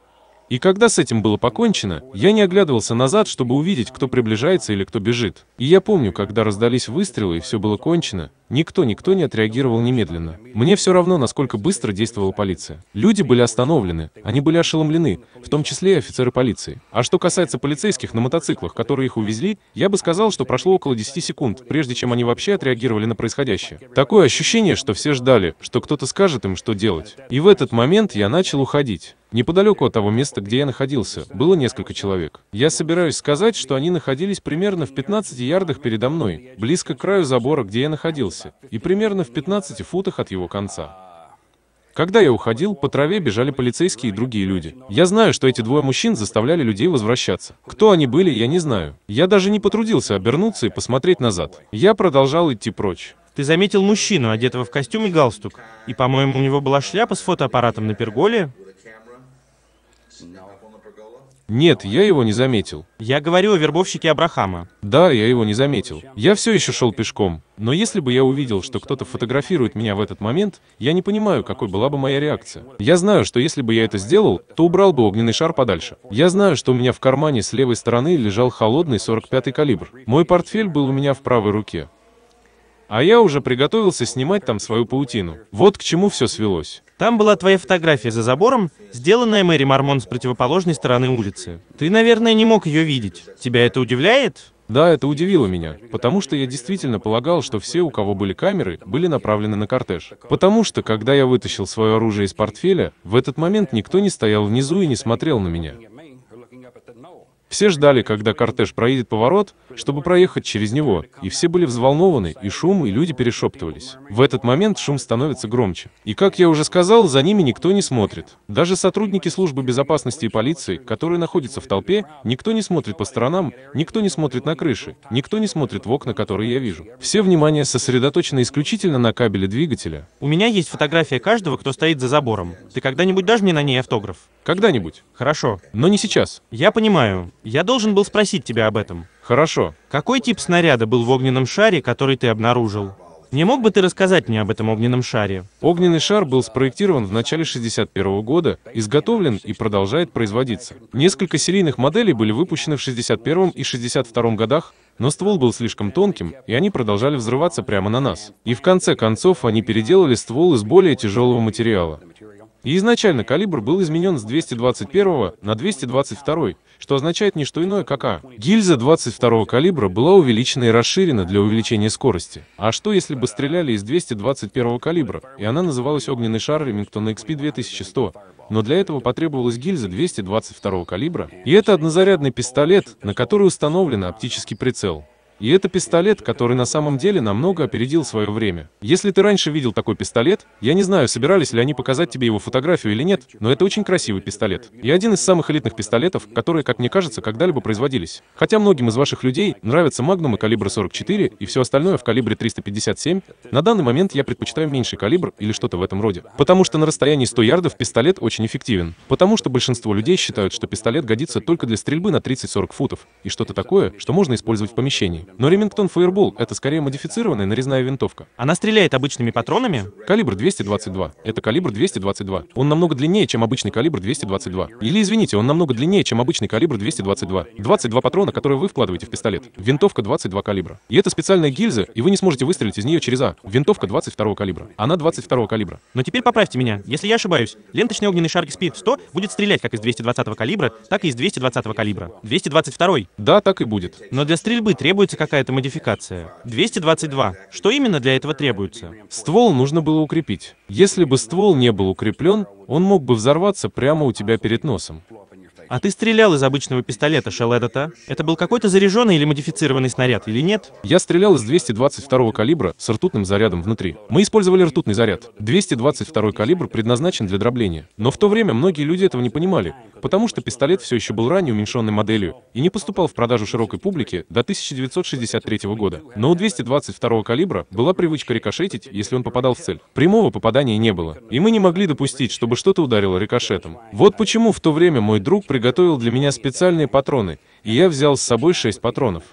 И когда с этим было покончено, я не оглядывался назад, чтобы увидеть, кто приближается или кто бежит. И я помню, когда раздались выстрелы и все было кончено, Никто, никто не отреагировал немедленно. Мне все равно, насколько быстро действовала полиция. Люди были остановлены, они были ошеломлены, в том числе и офицеры полиции. А что касается полицейских на мотоциклах, которые их увезли, я бы сказал, что прошло около 10 секунд, прежде чем они вообще отреагировали на происходящее. Такое ощущение, что все ждали, что кто-то скажет им, что делать. И в этот момент я начал уходить. Неподалеку от того места, где я находился, было несколько человек. Я собираюсь сказать, что они находились примерно в 15 ярдах передо мной, близко к краю забора, где я находился трассе и примерно в 15 футах от его конца. Когда я уходил, по траве бежали полицейские и другие люди. Я знаю, что эти двое мужчин заставляли людей возвращаться. Кто они были, я не знаю. Я даже не потрудился обернуться и посмотреть назад. Я продолжал идти прочь. Ты заметил мужчину, одетого в костюм и галстук. И, по-моему, у него была шляпа с фотоаппаратом на перголе. Нет, я его не заметил. Я говорю о вербовщике Абрахама. Да, я его не заметил. Я все еще шел пешком. Но если бы я увидел, что кто-то фотографирует меня в этот момент, я не понимаю, какой была бы моя реакция. Я знаю, что если бы я это сделал, то убрал бы огненный шар подальше. Я знаю, что у меня в кармане с левой стороны лежал холодный 45-й калибр. Мой портфель был у меня в правой руке. А я уже приготовился снимать там свою паутину. Вот к чему все свелось. Там была твоя фотография за забором, сделанная Мэри Мармон с противоположной стороны улицы. Ты, наверное, не мог ее видеть. Тебя это удивляет? Да, это удивило меня, потому что я действительно полагал, что все, у кого были камеры, были направлены на кортеж. Потому что, когда я вытащил свое оружие из портфеля, в этот момент никто не стоял внизу и не смотрел на меня. Все ждали, когда кортеж проедет поворот, чтобы проехать через него, и все были взволнованы, и шум, и люди перешептывались. В этот момент шум становится громче. И, как я уже сказал, за ними никто не смотрит. Даже сотрудники службы безопасности и полиции, которые находятся в толпе, никто не смотрит по сторонам, никто не смотрит на крыши, никто не смотрит в окна, которые я вижу. Все внимание сосредоточено исключительно на кабеле двигателя. У меня есть фотография каждого, кто стоит за забором. Ты когда-нибудь дашь мне на ней автограф? Когда-нибудь. Хорошо. Но не сейчас. Я понимаю. Я должен был спросить тебя об этом. Хорошо. Какой тип снаряда был в огненном шаре, который ты обнаружил? Не мог бы ты рассказать мне об этом огненном шаре? Огненный шар был спроектирован в начале 61 года, изготовлен и продолжает производиться. Несколько серийных моделей были выпущены в 61 и 62 годах, но ствол был слишком тонким, и они продолжали взрываться прямо на нас. И в конце концов они переделали ствол из более тяжелого материала изначально калибр был изменен с 221 на 222, что означает не что иное, как А. Гильза 22 калибра была увеличена и расширена для увеличения скорости. А что если бы стреляли из 221 калибра, и она называлась огненный шар Remington XP 2100, но для этого потребовалась гильза 222 калибра, и это однозарядный пистолет, на который установлен оптический прицел. И это пистолет, который на самом деле намного опередил свое время. Если ты раньше видел такой пистолет, я не знаю, собирались ли они показать тебе его фотографию или нет, но это очень красивый пистолет. И один из самых элитных пистолетов, которые, как мне кажется, когда-либо производились. Хотя многим из ваших людей нравятся магнумы калибра 44 и все остальное в калибре 357, на данный момент я предпочитаю меньший калибр или что-то в этом роде. Потому что на расстоянии 100 ярдов пистолет очень эффективен. Потому что большинство людей считают, что пистолет годится только для стрельбы на 30-40 футов и что-то такое, что можно использовать в помещении. Но Ремингтон Fireball — это скорее модифицированная нарезная винтовка. Она стреляет обычными патронами? Калибр 222. Это калибр 222. Он намного длиннее, чем обычный калибр 222. Или, извините, он намного длиннее, чем обычный калибр 222. 22 патрона, которые вы вкладываете в пистолет. Винтовка 22 калибра. И это специальная гильза, и вы не сможете выстрелить из нее через А. Винтовка 22 калибра. Она 22 калибра. Но теперь поправьте меня, если я ошибаюсь. Ленточный огненный шар XP-100 будет стрелять как из 220 калибра, так и из 220 калибра. 222 Да, так и будет. Но для стрельбы требуется какая-то модификация. 222. Что именно для этого требуется? Ствол нужно было укрепить. Если бы ствол не был укреплен, он мог бы взорваться прямо у тебя перед носом. А ты стрелял из обычного пистолета Шеледота. Это был какой-то заряженный или модифицированный снаряд, или нет? Я стрелял из 222 калибра с ртутным зарядом внутри. Мы использовали ртутный заряд. 222 калибр предназначен для дробления. Но в то время многие люди этого не понимали, потому что пистолет все еще был ранее уменьшенной моделью и не поступал в продажу широкой публике до 1963 года. Но у 222 калибра была привычка рикошетить, если он попадал в цель. Прямого попадания не было, и мы не могли допустить, чтобы что-то ударило рикошетом. Вот почему в то время мой друг при приготовил для меня специальные патроны, и я взял с собой шесть патронов.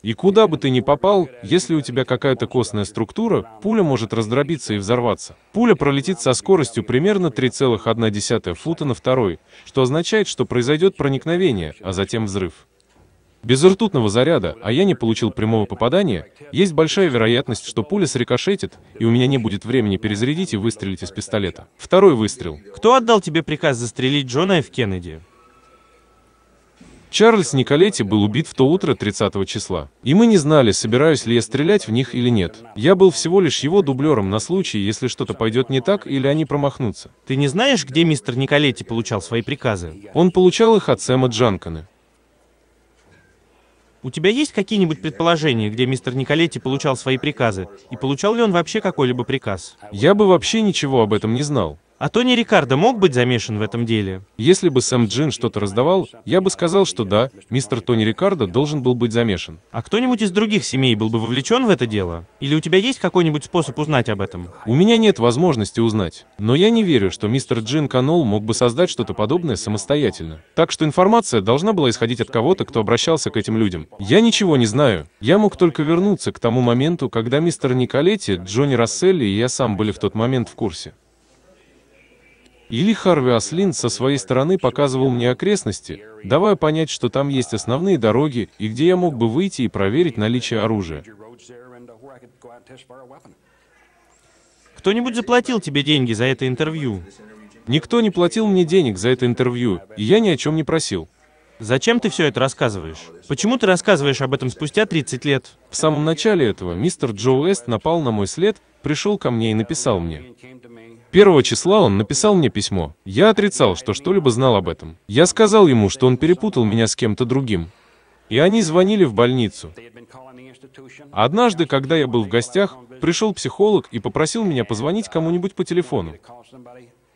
И куда бы ты ни попал, если у тебя какая-то костная структура, пуля может раздробиться и взорваться. Пуля пролетит со скоростью примерно 3,1 фута на второй, что означает, что произойдет проникновение, а затем взрыв. Без ртутного заряда, а я не получил прямого попадания, есть большая вероятность, что пуля срикошетит, и у меня не будет времени перезарядить и выстрелить из пистолета. Второй выстрел. Кто отдал тебе приказ застрелить Джона Ф. Кеннеди? Чарльз Николетти был убит в то утро 30 числа, и мы не знали, собираюсь ли я стрелять в них или нет. Я был всего лишь его дублером на случай, если что-то пойдет не так или они промахнутся. Ты не знаешь, где мистер Николетти получал свои приказы? Он получал их от Сэма Джанкона. У тебя есть какие-нибудь предположения, где мистер Николетти получал свои приказы? И получал ли он вообще какой-либо приказ? Я бы вообще ничего об этом не знал. А Тони Рикардо мог быть замешан в этом деле? Если бы Сэм Джин что-то раздавал, я бы сказал, что да, мистер Тони Рикардо должен был быть замешан. А кто-нибудь из других семей был бы вовлечен в это дело? Или у тебя есть какой-нибудь способ узнать об этом? У меня нет возможности узнать. Но я не верю, что мистер Джин Канол мог бы создать что-то подобное самостоятельно. Так что информация должна была исходить от кого-то, кто обращался к этим людям. Я ничего не знаю. Я мог только вернуться к тому моменту, когда мистер Николетти, Джонни Расселли и я сам были в тот момент в курсе. Или Харви Аслин со своей стороны показывал мне окрестности, давая понять, что там есть основные дороги и где я мог бы выйти и проверить наличие оружия. Кто-нибудь заплатил тебе деньги за это интервью? Никто не платил мне денег за это интервью, и я ни о чем не просил. Зачем ты все это рассказываешь? Почему ты рассказываешь об этом спустя 30 лет? В самом начале этого мистер Джо Уэст напал на мой след, пришел ко мне и написал мне. Первого числа он написал мне письмо. Я отрицал, что что-либо знал об этом. Я сказал ему, что он перепутал меня с кем-то другим. И они звонили в больницу. Однажды, когда я был в гостях, пришел психолог и попросил меня позвонить кому-нибудь по телефону.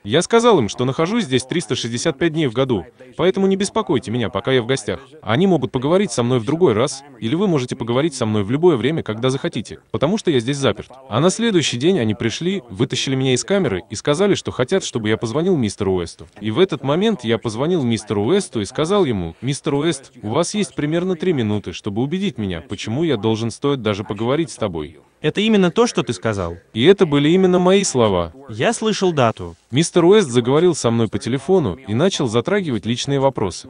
Я сказал им, что нахожусь здесь 365 дней в году, поэтому не беспокойте меня, пока я в гостях. Они могут поговорить со мной в другой раз, или вы можете поговорить со мной в любое время, когда захотите, потому что я здесь заперт. А на следующий день они пришли, вытащили меня из камеры и сказали, что хотят, чтобы я позвонил мистеру Уэсту. И в этот момент я позвонил мистеру Уэсту и сказал ему, мистер Уэст, у вас есть примерно три минуты, чтобы убедить меня, почему я должен стоит даже поговорить с тобой. Это именно то, что ты сказал. И это были именно мои слова. Я слышал дату. Мистер Уэст заговорил со мной по телефону и начал затрагивать личные вопросы.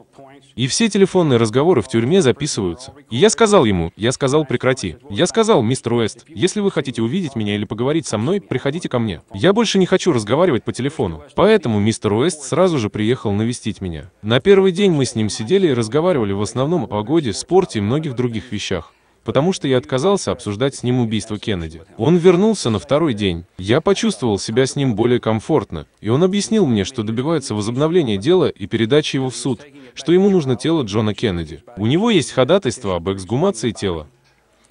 И все телефонные разговоры в тюрьме записываются. И я сказал ему, я сказал прекрати. Я сказал, мистер Уэст, если вы хотите увидеть меня или поговорить со мной, приходите ко мне. Я больше не хочу разговаривать по телефону. Поэтому мистер Уэст сразу же приехал навестить меня. На первый день мы с ним сидели и разговаривали в основном о погоде, спорте и многих других вещах потому что я отказался обсуждать с ним убийство Кеннеди. Он вернулся на второй день. Я почувствовал себя с ним более комфортно, и он объяснил мне, что добивается возобновления дела и передачи его в суд, что ему нужно тело Джона Кеннеди. У него есть ходатайство об эксгумации тела.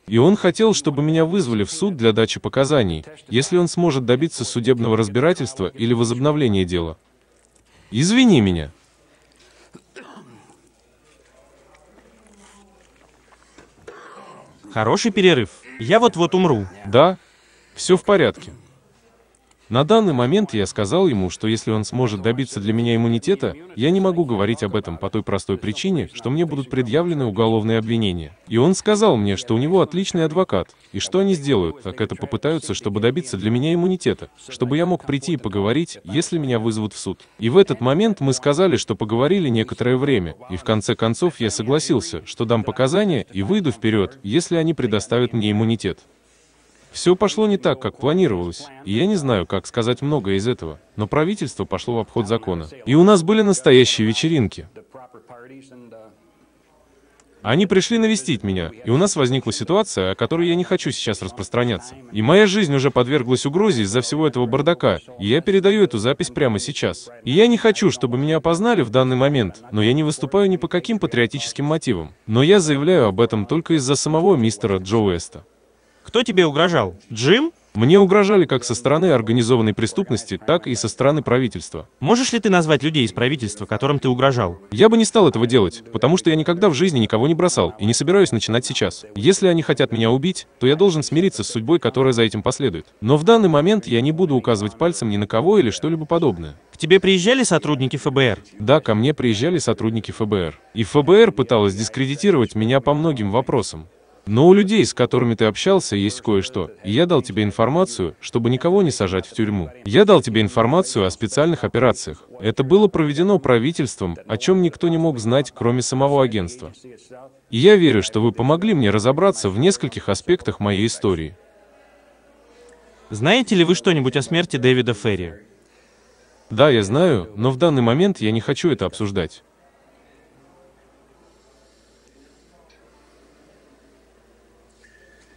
И он хотел, чтобы меня вызвали в суд для дачи показаний, если он сможет добиться судебного разбирательства или возобновления дела. Извини меня. Хороший перерыв. Я вот-вот умру. Да? Все в порядке. На данный момент я сказал ему, что если он сможет добиться для меня иммунитета, я не могу говорить об этом по той простой причине, что мне будут предъявлены уголовные обвинения. И он сказал мне, что у него отличный адвокат, и что они сделают, так это попытаются, чтобы добиться для меня иммунитета, чтобы я мог прийти и поговорить, если меня вызовут в суд. И в этот момент мы сказали, что поговорили некоторое время, и в конце концов я согласился, что дам показания и выйду вперед, если они предоставят мне иммунитет. Все пошло не так, как планировалось, и я не знаю, как сказать многое из этого, но правительство пошло в обход закона. И у нас были настоящие вечеринки. Они пришли навестить меня, и у нас возникла ситуация, о которой я не хочу сейчас распространяться. И моя жизнь уже подверглась угрозе из-за всего этого бардака, и я передаю эту запись прямо сейчас. И я не хочу, чтобы меня опознали в данный момент, но я не выступаю ни по каким патриотическим мотивам. Но я заявляю об этом только из-за самого мистера Джо Уэста. Кто тебе угрожал? Джим? Мне угрожали как со стороны организованной преступности, так и со стороны правительства. Можешь ли ты назвать людей из правительства, которым ты угрожал? Я бы не стал этого делать, потому что я никогда в жизни никого не бросал и не собираюсь начинать сейчас. Если они хотят меня убить, то я должен смириться с судьбой, которая за этим последует. Но в данный момент я не буду указывать пальцем ни на кого или что-либо подобное. К тебе приезжали сотрудники ФБР? Да, ко мне приезжали сотрудники ФБР. И ФБР пыталась дискредитировать меня по многим вопросам. Но у людей, с которыми ты общался, есть кое-что, и я дал тебе информацию, чтобы никого не сажать в тюрьму. Я дал тебе информацию о специальных операциях. Это было проведено правительством, о чем никто не мог знать, кроме самого агентства. И я верю, что вы помогли мне разобраться в нескольких аспектах моей истории. Знаете ли вы что-нибудь о смерти Дэвида Ферри? Да, я знаю, но в данный момент я не хочу это обсуждать.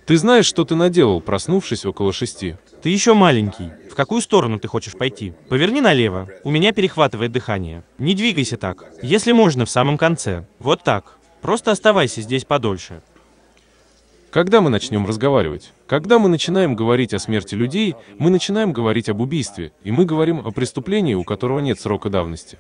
Ты знаешь, что ты наделал, проснувшись около шести? Ты еще маленький. В какую сторону ты хочешь пойти? Поверни налево. У меня перехватывает дыхание. Не двигайся так. Если можно, в самом конце. Вот так. Просто оставайся здесь подольше. Когда мы начнем разговаривать? Когда мы начинаем говорить о смерти людей, мы начинаем говорить об убийстве, и мы говорим о преступлении, у которого нет срока давности.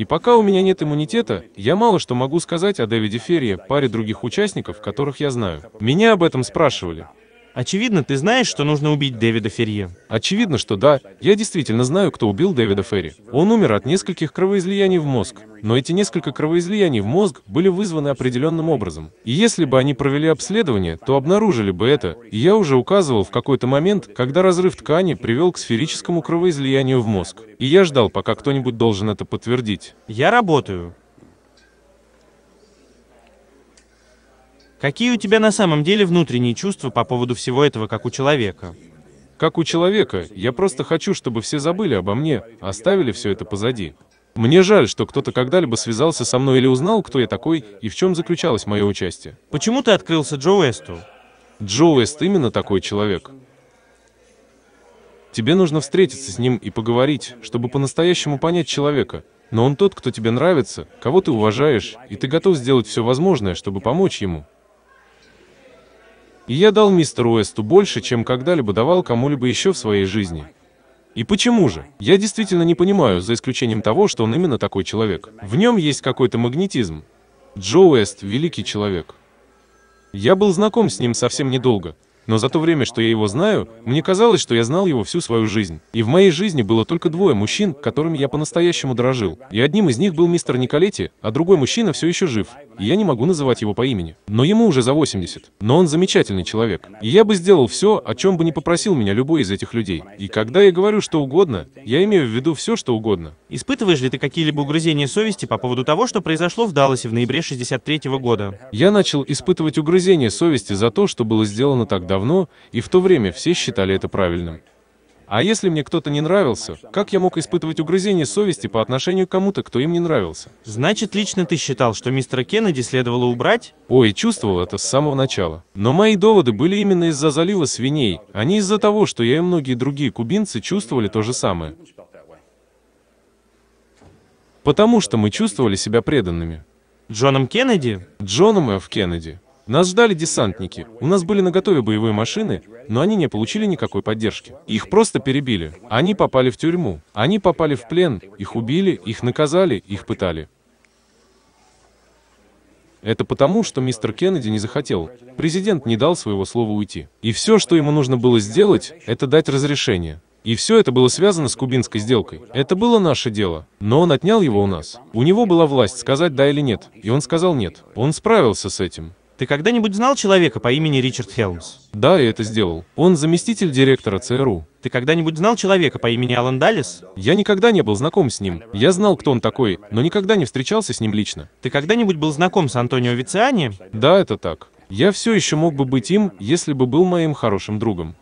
И пока у меня нет иммунитета, я мало что могу сказать о Дэвиде Ферри, паре других участников, которых я знаю. Меня об этом спрашивали. Очевидно, ты знаешь, что нужно убить Дэвида Ферри. Очевидно, что да. Я действительно знаю, кто убил Дэвида Ферри. Он умер от нескольких кровоизлияний в мозг. Но эти несколько кровоизлияний в мозг были вызваны определенным образом. И если бы они провели обследование, то обнаружили бы это. И я уже указывал в какой-то момент, когда разрыв ткани привел к сферическому кровоизлиянию в мозг. И я ждал, пока кто-нибудь должен это подтвердить. Я работаю. Какие у тебя на самом деле внутренние чувства по поводу всего этого, как у человека? Как у человека, я просто хочу, чтобы все забыли обо мне, оставили все это позади. Мне жаль, что кто-то когда-либо связался со мной или узнал, кто я такой и в чем заключалось мое участие. Почему ты открылся Джо Уэсту? Джо Уэст именно такой человек. Тебе нужно встретиться с ним и поговорить, чтобы по-настоящему понять человека. Но он тот, кто тебе нравится, кого ты уважаешь, и ты готов сделать все возможное, чтобы помочь ему. И я дал мистеру Эсту больше, чем когда-либо давал кому-либо еще в своей жизни. И почему же? Я действительно не понимаю, за исключением того, что он именно такой человек. В нем есть какой-то магнетизм. Джо Эст великий человек. Я был знаком с ним совсем недолго, но за то время, что я его знаю, мне казалось, что я знал его всю свою жизнь. И в моей жизни было только двое мужчин, которыми я по-настоящему дорожил. И одним из них был мистер Николетти, а другой мужчина все еще жив. И я не могу называть его по имени. Но ему уже за 80. Но он замечательный человек. И я бы сделал все, о чем бы не попросил меня любой из этих людей. И когда я говорю что угодно, я имею в виду все, что угодно. Испытываешь ли ты какие-либо угрызения совести по поводу того, что произошло в Далласе в ноябре 63 -го года? Я начал испытывать угрызения совести за то, что было сделано так давно давно, и в то время все считали это правильным. А если мне кто-то не нравился, как я мог испытывать угрызение совести по отношению к кому-то, кто им не нравился? Значит, лично ты считал, что мистера Кеннеди следовало убрать? Ой, чувствовал это с самого начала. Но мои доводы были именно из-за залива свиней, а не из-за того, что я и многие другие кубинцы чувствовали то же самое. Потому что мы чувствовали себя преданными. Джоном Кеннеди? Джоном Ф. Кеннеди. Нас ждали десантники. У нас были наготове боевые машины, но они не получили никакой поддержки. Их просто перебили. Они попали в тюрьму. Они попали в плен. Их убили, их наказали, их пытали. Это потому, что мистер Кеннеди не захотел. Президент не дал своего слова уйти. И все, что ему нужно было сделать, это дать разрешение. И все это было связано с кубинской сделкой. Это было наше дело. Но он отнял его у нас. У него была власть сказать да или нет. И он сказал нет. Он справился с этим. Ты когда-нибудь знал человека по имени Ричард Хелмс? Да, я это сделал. Он заместитель директора ЦРУ. Ты когда-нибудь знал человека по имени Алан Даллес? Я никогда не был знаком с ним. Я знал, кто он такой, но никогда не встречался с ним лично. Ты когда-нибудь был знаком с Антонио Вициани? Да, это так. Я все еще мог бы быть им, если бы был моим хорошим другом.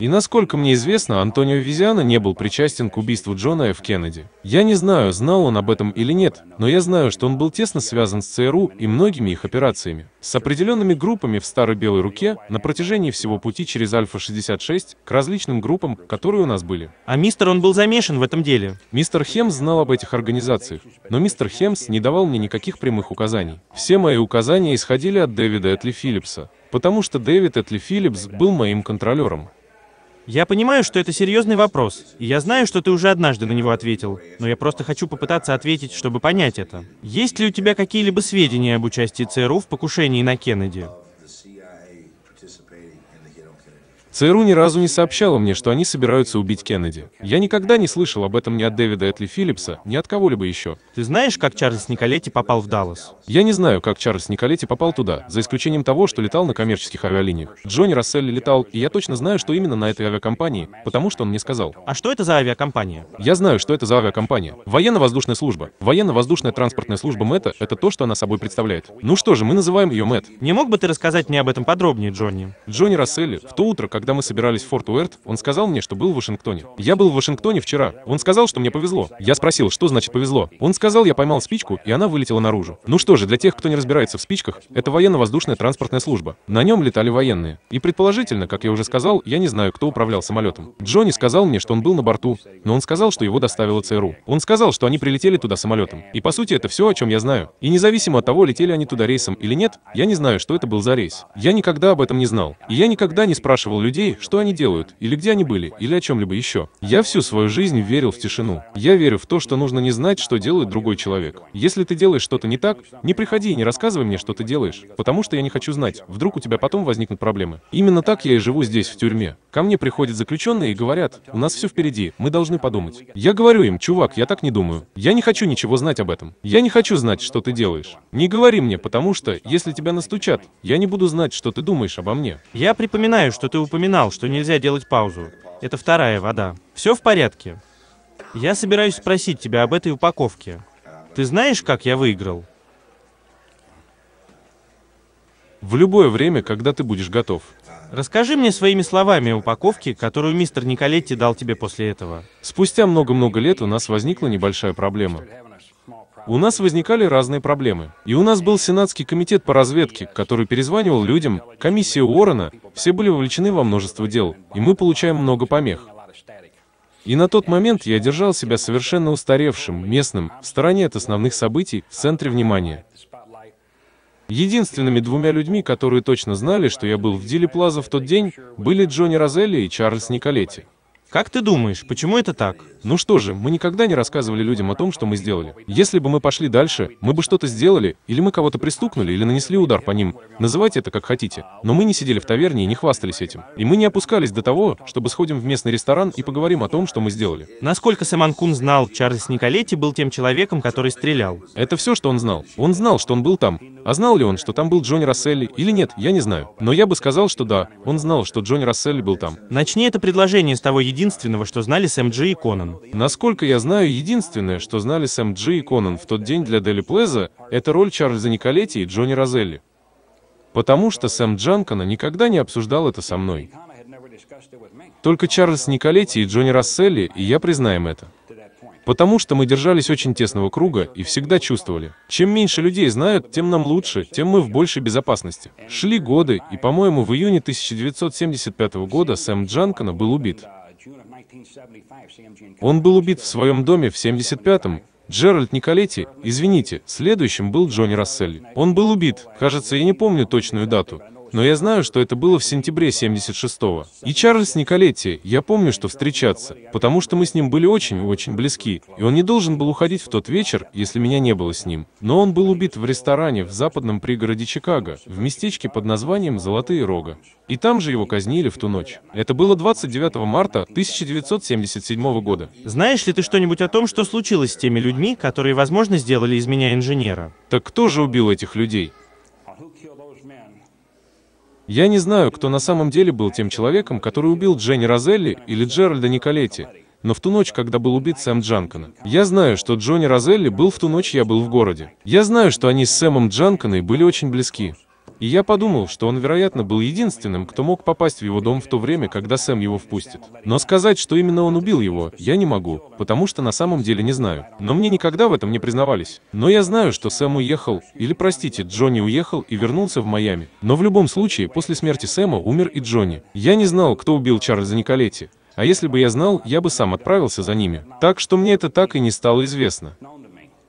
И насколько мне известно, Антонио Визиано не был причастен к убийству Джона Ф. Кеннеди. Я не знаю, знал он об этом или нет, но я знаю, что он был тесно связан с ЦРУ и многими их операциями. С определенными группами в Старой Белой Руке на протяжении всего пути через Альфа-66 к различным группам, которые у нас были. А мистер, он был замешан в этом деле? Мистер Хемс знал об этих организациях, но мистер Хемс не давал мне никаких прямых указаний. Все мои указания исходили от Дэвида Этли Филлипса, потому что Дэвид Этли Филлипс был моим контролером. Я понимаю, что это серьезный вопрос, и я знаю, что ты уже однажды на него ответил, но я просто хочу попытаться ответить, чтобы понять это. Есть ли у тебя какие-либо сведения об участии ЦРУ в покушении на Кеннеди? ЦРУ ни разу не сообщало мне, что они собираются убить Кеннеди. Я никогда не слышал об этом ни от Дэвида Этли Филлипса, ни от кого-либо еще. Ты знаешь, как Чарльз Николетти попал в Даллас? Я не знаю, как Чарльз Николетти попал туда, за исключением того, что летал на коммерческих авиалиниях. Джонни Расселли летал, и я точно знаю, что именно на этой авиакомпании, потому что он мне сказал. А что это за авиакомпания? Я знаю, что это за авиакомпания. Военно-воздушная служба. Военно-воздушная транспортная служба МЭТа — это то, что она собой представляет. Ну что же, мы называем ее МЭТ. Не мог бы ты рассказать мне об этом подробнее, Джонни? Джонни Расселли в то утро, как когда мы собирались в Форт Уэрт, он сказал мне, что был в Вашингтоне. Я был в Вашингтоне вчера. Он сказал, что мне повезло. Я спросил, что значит повезло. Он сказал, я поймал спичку, и она вылетела наружу. Ну что же, для тех, кто не разбирается в спичках, это военно-воздушная транспортная служба. На нем летали военные. И предположительно, как я уже сказал, я не знаю, кто управлял самолетом. Джонни сказал мне, что он был на борту, но он сказал, что его доставило ЦРУ. Он сказал, что они прилетели туда самолетом. И по сути это все, о чем я знаю. И независимо от того, летели они туда рейсом или нет, я не знаю, что это был за рейс. Я никогда об этом не знал. И я никогда не спрашивал людей, людей, что они делают, или где они были, или о чем-либо еще. Я всю свою жизнь верил в тишину. Я верю в то, что нужно не знать, что делает другой человек. Если ты делаешь что-то не так, не приходи и не рассказывай мне, что ты делаешь, потому что я не хочу знать, вдруг у тебя потом возникнут проблемы. Именно так я и живу здесь, в тюрьме. Ко мне приходят заключенные и говорят, у нас все впереди, мы должны подумать. Я говорю им, чувак, я так не думаю. Я не хочу ничего знать об этом. Я не хочу знать, что ты делаешь. Не говори мне, потому что, если тебя настучат, я не буду знать, что ты думаешь обо мне. Я припоминаю, что ты упомянул напоминал, что нельзя делать паузу. Это вторая вода. Все в порядке? Я собираюсь спросить тебя об этой упаковке. Ты знаешь, как я выиграл? В любое время, когда ты будешь готов. Расскажи мне своими словами о упаковке, которую мистер Николетти дал тебе после этого. Спустя много-много лет у нас возникла небольшая проблема. У нас возникали разные проблемы. И у нас был Сенатский комитет по разведке, который перезванивал людям, комиссия Уоррена, все были вовлечены во множество дел, и мы получаем много помех. И на тот момент я держал себя совершенно устаревшим, местным, в стороне от основных событий, в центре внимания. Единственными двумя людьми, которые точно знали, что я был в Диле Плаза в тот день, были Джонни Розелли и Чарльз Николетти. Как ты думаешь, почему это так? Ну что же, мы никогда не рассказывали людям о том, что мы сделали. Если бы мы пошли дальше, мы бы что-то сделали, или мы кого-то пристукнули, или нанесли удар по ним. Называйте это как хотите. Но мы не сидели в таверне и не хвастались этим. И мы не опускались до того, чтобы сходим в местный ресторан и поговорим о том, что мы сделали. Насколько Сэман Кун знал, Чарльз Николетти был тем человеком, который стрелял. Это все, что он знал. Он знал, что он был там. А знал ли он, что там был Джонни Расселли или нет, я не знаю. Но я бы сказал, что да, он знал, что Джонни Расселли был там. Начни это предложение с того единственного единственного, что знали Сэм Джи и Конан. Насколько я знаю, единственное, что знали Сэм Джи и Конан в тот день для Дели Плеза, это роль Чарльза Николетти и Джонни Розелли. Потому что Сэм Джанкона никогда не обсуждал это со мной. Только Чарльз Николетти и Джонни Расселли, и я признаем это. Потому что мы держались очень тесного круга и всегда чувствовали, чем меньше людей знают, тем нам лучше, тем мы в большей безопасности. Шли годы, и, по-моему, в июне 1975 года Сэм Джанкона был убит. Он был убит в своем доме в 75-м. Джеральд Николетти, извините, следующим был Джонни Расселли. Он был убит, кажется, я не помню точную дату но я знаю, что это было в сентябре 76-го. И Чарльз Николетти, я помню, что встречаться, потому что мы с ним были очень-очень близки, и он не должен был уходить в тот вечер, если меня не было с ним. Но он был убит в ресторане в западном пригороде Чикаго, в местечке под названием Золотые Рога. И там же его казнили в ту ночь. Это было 29 марта 1977 года. Знаешь ли ты что-нибудь о том, что случилось с теми людьми, которые, возможно, сделали из меня инженера? Так кто же убил этих людей? Я не знаю, кто на самом деле был тем человеком, который убил Дженни Розелли или Джеральда Николетти, но в ту ночь, когда был убит Сэм Джанкона. Я знаю, что Джонни Розелли был в ту ночь, я был в городе. Я знаю, что они с Сэмом Джанконой были очень близки. И я подумал, что он, вероятно, был единственным, кто мог попасть в его дом в то время, когда Сэм его впустит. Но сказать, что именно он убил его, я не могу, потому что на самом деле не знаю. Но мне никогда в этом не признавались. Но я знаю, что Сэм уехал, или, простите, Джонни уехал и вернулся в Майами. Но в любом случае, после смерти Сэма умер и Джонни. Я не знал, кто убил Чарльза Николетти. А если бы я знал, я бы сам отправился за ними. Так что мне это так и не стало известно.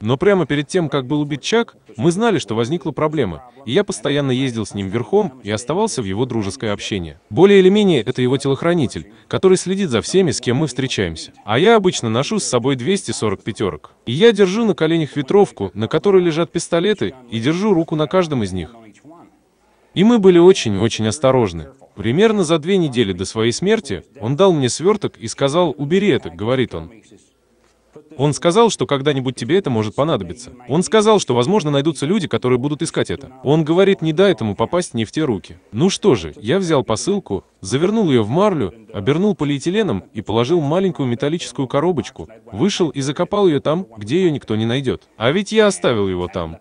Но прямо перед тем, как был убит Чак, мы знали, что возникла проблема, и я постоянно ездил с ним верхом и оставался в его дружеское общение. Более или менее это его телохранитель, который следит за всеми, с кем мы встречаемся. А я обычно ношу с собой 240 пятерок. И я держу на коленях ветровку, на которой лежат пистолеты, и держу руку на каждом из них. И мы были очень-очень осторожны. Примерно за две недели до своей смерти он дал мне сверток и сказал «убери это», — говорит он. Он сказал, что когда-нибудь тебе это может понадобиться. Он сказал, что, возможно, найдутся люди, которые будут искать это. Он говорит, не дай этому попасть не в те руки. Ну что же, я взял посылку, завернул ее в марлю, обернул полиэтиленом и положил маленькую металлическую коробочку, вышел и закопал ее там, где ее никто не найдет. А ведь я оставил его там.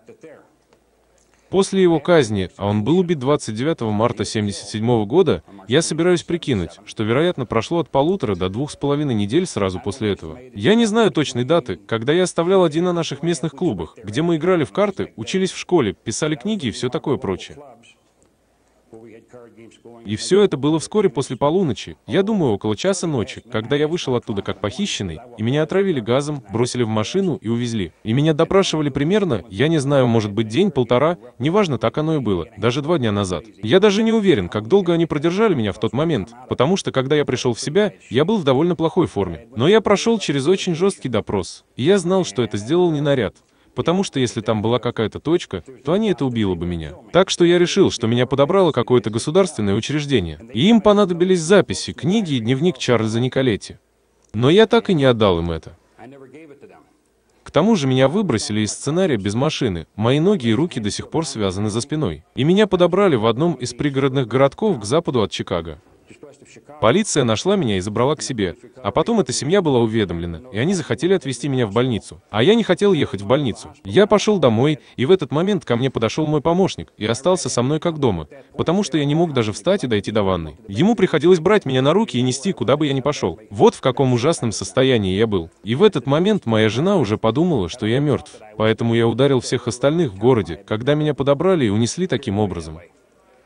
После его казни, а он был убит 29 марта 1977 года, я собираюсь прикинуть, что, вероятно, прошло от полутора до двух с половиной недель сразу после этого. Я не знаю точной даты, когда я оставлял один на наших местных клубах, где мы играли в карты, учились в школе, писали книги и все такое прочее. И все это было вскоре после полуночи, я думаю, около часа ночи, когда я вышел оттуда как похищенный, и меня отравили газом, бросили в машину и увезли. И меня допрашивали примерно, я не знаю, может быть день-полтора, неважно, так оно и было, даже два дня назад. Я даже не уверен, как долго они продержали меня в тот момент, потому что когда я пришел в себя, я был в довольно плохой форме. Но я прошел через очень жесткий допрос, и я знал, что это сделал не наряд, Потому что если там была какая-то точка, то они это убило бы меня. Так что я решил, что меня подобрало какое-то государственное учреждение. И им понадобились записи, книги и дневник Чарльза Николетти. Но я так и не отдал им это. К тому же меня выбросили из сценария без машины, мои ноги и руки до сих пор связаны за спиной. И меня подобрали в одном из пригородных городков к западу от Чикаго. Полиция нашла меня и забрала к себе, а потом эта семья была уведомлена, и они захотели отвезти меня в больницу. А я не хотел ехать в больницу. Я пошел домой, и в этот момент ко мне подошел мой помощник и остался со мной как дома, потому что я не мог даже встать и дойти до ванной. Ему приходилось брать меня на руки и нести, куда бы я ни пошел. Вот в каком ужасном состоянии я был. И в этот момент моя жена уже подумала, что я мертв. Поэтому я ударил всех остальных в городе, когда меня подобрали и унесли таким образом.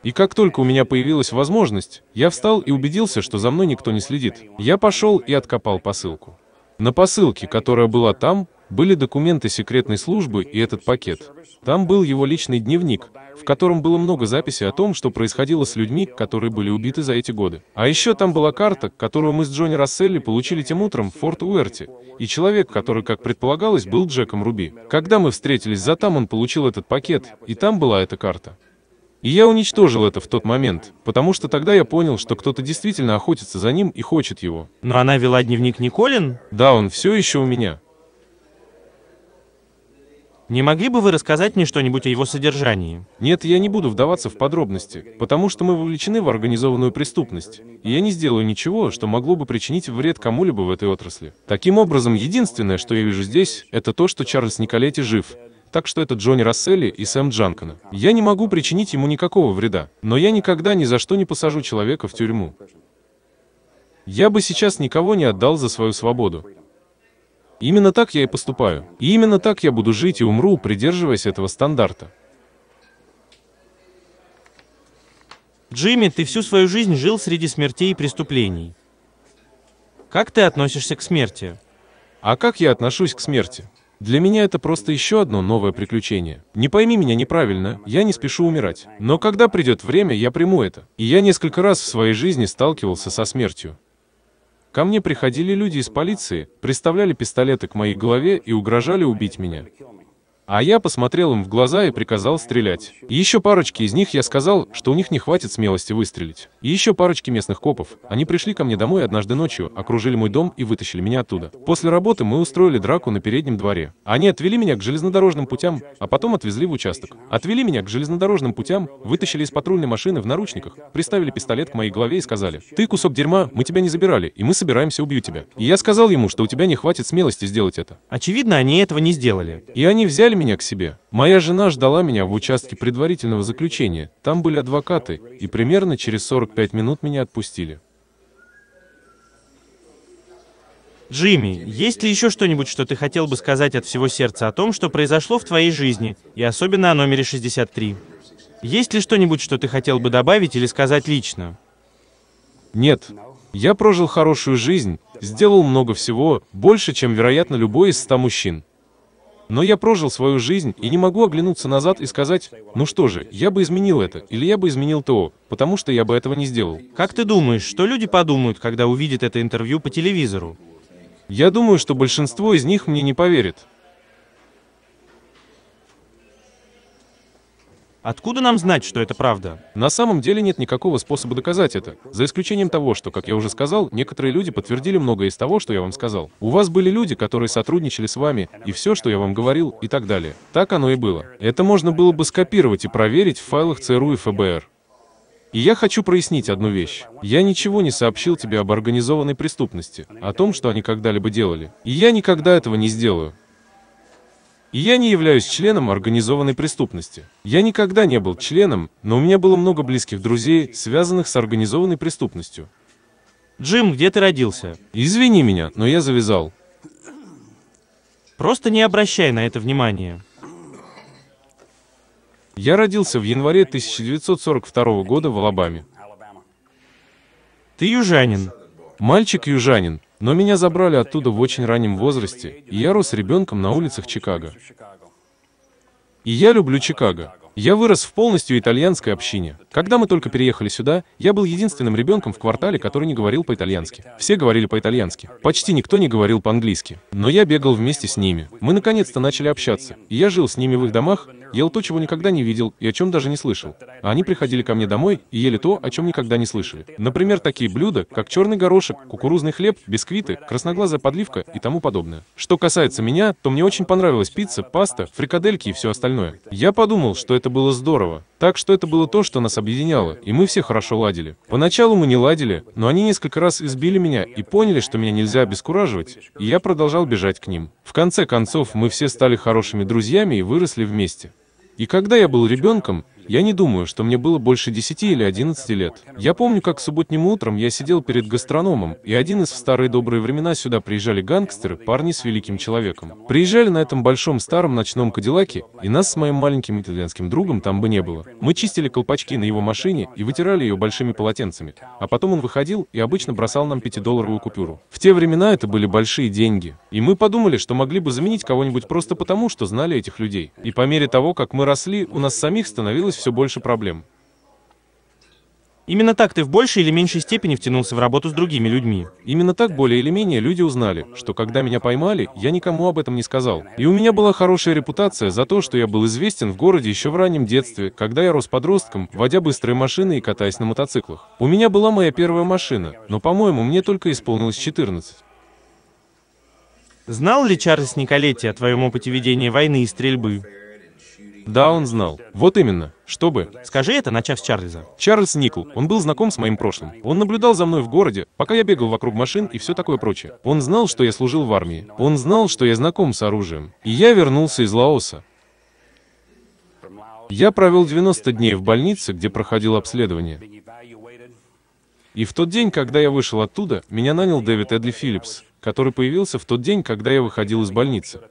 И как только у меня появилась возможность, я встал и убедился, что за мной никто не следит. Я пошел и откопал посылку. На посылке, которая была там, были документы секретной службы и этот пакет. Там был его личный дневник, в котором было много записей о том, что происходило с людьми, которые были убиты за эти годы. А еще там была карта, которую мы с Джонни Расселли получили тем утром в Форт Уэрти, и человек, который, как предполагалось, был Джеком Руби. Когда мы встретились за там, он получил этот пакет, и там была эта карта. И я уничтожил это в тот момент, потому что тогда я понял, что кто-то действительно охотится за ним и хочет его. Но она вела дневник Николин? Да, он все еще у меня. Не могли бы вы рассказать мне что-нибудь о его содержании? Нет, я не буду вдаваться в подробности, потому что мы вовлечены в организованную преступность, и я не сделаю ничего, что могло бы причинить вред кому-либо в этой отрасли. Таким образом, единственное, что я вижу здесь, это то, что Чарльз Николетти жив, так что это Джонни Расселли и Сэм Джанкана. Я не могу причинить ему никакого вреда, но я никогда ни за что не посажу человека в тюрьму. Я бы сейчас никого не отдал за свою свободу. Именно так я и поступаю. И именно так я буду жить и умру, придерживаясь этого стандарта. Джимми, ты всю свою жизнь жил среди смертей и преступлений. Как ты относишься к смерти? А как я отношусь к смерти? Для меня это просто еще одно новое приключение. Не пойми меня неправильно, я не спешу умирать. Но когда придет время, я приму это. И я несколько раз в своей жизни сталкивался со смертью. Ко мне приходили люди из полиции, представляли пистолеты к моей голове и угрожали убить меня. А я посмотрел им в глаза и приказал стрелять. Еще парочке из них я сказал, что у них не хватит смелости выстрелить. И еще парочке местных копов. Они пришли ко мне домой однажды ночью, окружили мой дом и вытащили меня оттуда. После работы мы устроили драку на переднем дворе. Они отвели меня к железнодорожным путям, а потом отвезли в участок. Отвели меня к железнодорожным путям, вытащили из патрульной машины в наручниках, приставили пистолет к моей голове и сказали, «Ты кусок дерьма, мы тебя не забирали, и мы собираемся убью тебя». И я сказал ему, что у тебя не хватит смелости сделать это. Очевидно, они этого не сделали. И они взяли Позвали меня к себе. Моя жена ждала меня в участке предварительного заключения. Там были адвокаты, и примерно через 45 минут меня отпустили. Джимми, есть ли еще что-нибудь, что ты хотел бы сказать от всего сердца о том, что произошло в твоей жизни, и особенно о номере 63? Есть ли что-нибудь, что ты хотел бы добавить или сказать лично? Нет. Я прожил хорошую жизнь, сделал много всего, больше, чем, вероятно, любой из ста мужчин. Но я прожил свою жизнь и не могу оглянуться назад и сказать, ну что же, я бы изменил это, или я бы изменил то, потому что я бы этого не сделал. Как ты думаешь, что люди подумают, когда увидят это интервью по телевизору? Я думаю, что большинство из них мне не поверит. Откуда нам знать, что это правда? На самом деле нет никакого способа доказать это, за исключением того, что, как я уже сказал, некоторые люди подтвердили многое из того, что я вам сказал. У вас были люди, которые сотрудничали с вами, и все, что я вам говорил, и так далее. Так оно и было. Это можно было бы скопировать и проверить в файлах ЦРУ и ФБР. И я хочу прояснить одну вещь. Я ничего не сообщил тебе об организованной преступности, о том, что они когда-либо делали. И я никогда этого не сделаю. И я не являюсь членом организованной преступности. Я никогда не был членом, но у меня было много близких друзей, связанных с организованной преступностью. Джим, где ты родился? Извини меня, но я завязал. Просто не обращай на это внимания. Я родился в январе 1942 года в Алабаме. Ты южанин. Мальчик южанин. Но меня забрали оттуда в очень раннем возрасте, и я рос ребенком на улицах Чикаго. И я люблю Чикаго. Я вырос в полностью итальянской общине. Когда мы только переехали сюда, я был единственным ребенком в квартале, который не говорил по-итальянски. Все говорили по-итальянски. Почти никто не говорил по-английски. Но я бегал вместе с ними. Мы наконец-то начали общаться. И я жил с ними в их домах, ел то, чего никогда не видел и о чем даже не слышал. А они приходили ко мне домой и ели то, о чем никогда не слышали. Например, такие блюда, как черный горошек, кукурузный хлеб, бисквиты, красноглазая подливка и тому подобное. Что касается меня, то мне очень понравилась пицца, паста, фрикадельки и все остальное. Я подумал, что это это было здорово. Так что это было то, что нас объединяло, и мы все хорошо ладили. Поначалу мы не ладили, но они несколько раз избили меня и поняли, что меня нельзя обескураживать, и я продолжал бежать к ним. В конце концов, мы все стали хорошими друзьями и выросли вместе. И когда я был ребенком, я не думаю, что мне было больше 10 или 11 лет. Я помню, как субботним утром я сидел перед гастрономом, и один из в старые добрые времена сюда приезжали гангстеры, парни с великим человеком. Приезжали на этом большом старом ночном кадиллаке, и нас с моим маленьким итальянским другом там бы не было. Мы чистили колпачки на его машине и вытирали ее большими полотенцами. А потом он выходил и обычно бросал нам 5-долларовую купюру. В те времена это были большие деньги. И мы подумали, что могли бы заменить кого-нибудь просто потому, что знали этих людей. И по мере того, как мы росли, у нас самих становилось становилось все больше проблем. Именно так ты в большей или меньшей степени втянулся в работу с другими людьми. Именно так более или менее люди узнали, что когда меня поймали, я никому об этом не сказал. И у меня была хорошая репутация за то, что я был известен в городе еще в раннем детстве, когда я рос подростком, водя быстрые машины и катаясь на мотоциклах. У меня была моя первая машина, но, по-моему, мне только исполнилось 14. Знал ли Чарльз Николетти о твоем опыте ведения войны и стрельбы? Да, он знал. Вот именно. Чтобы. Скажи это, начав с Чарльза. Чарльз Никл. Он был знаком с моим прошлым. Он наблюдал за мной в городе, пока я бегал вокруг машин и все такое прочее. Он знал, что я служил в армии. Он знал, что я знаком с оружием. И я вернулся из Лаоса. Я провел 90 дней в больнице, где проходил обследование. И в тот день, когда я вышел оттуда, меня нанял Дэвид Эдли Филлипс, который появился в тот день, когда я выходил из больницы.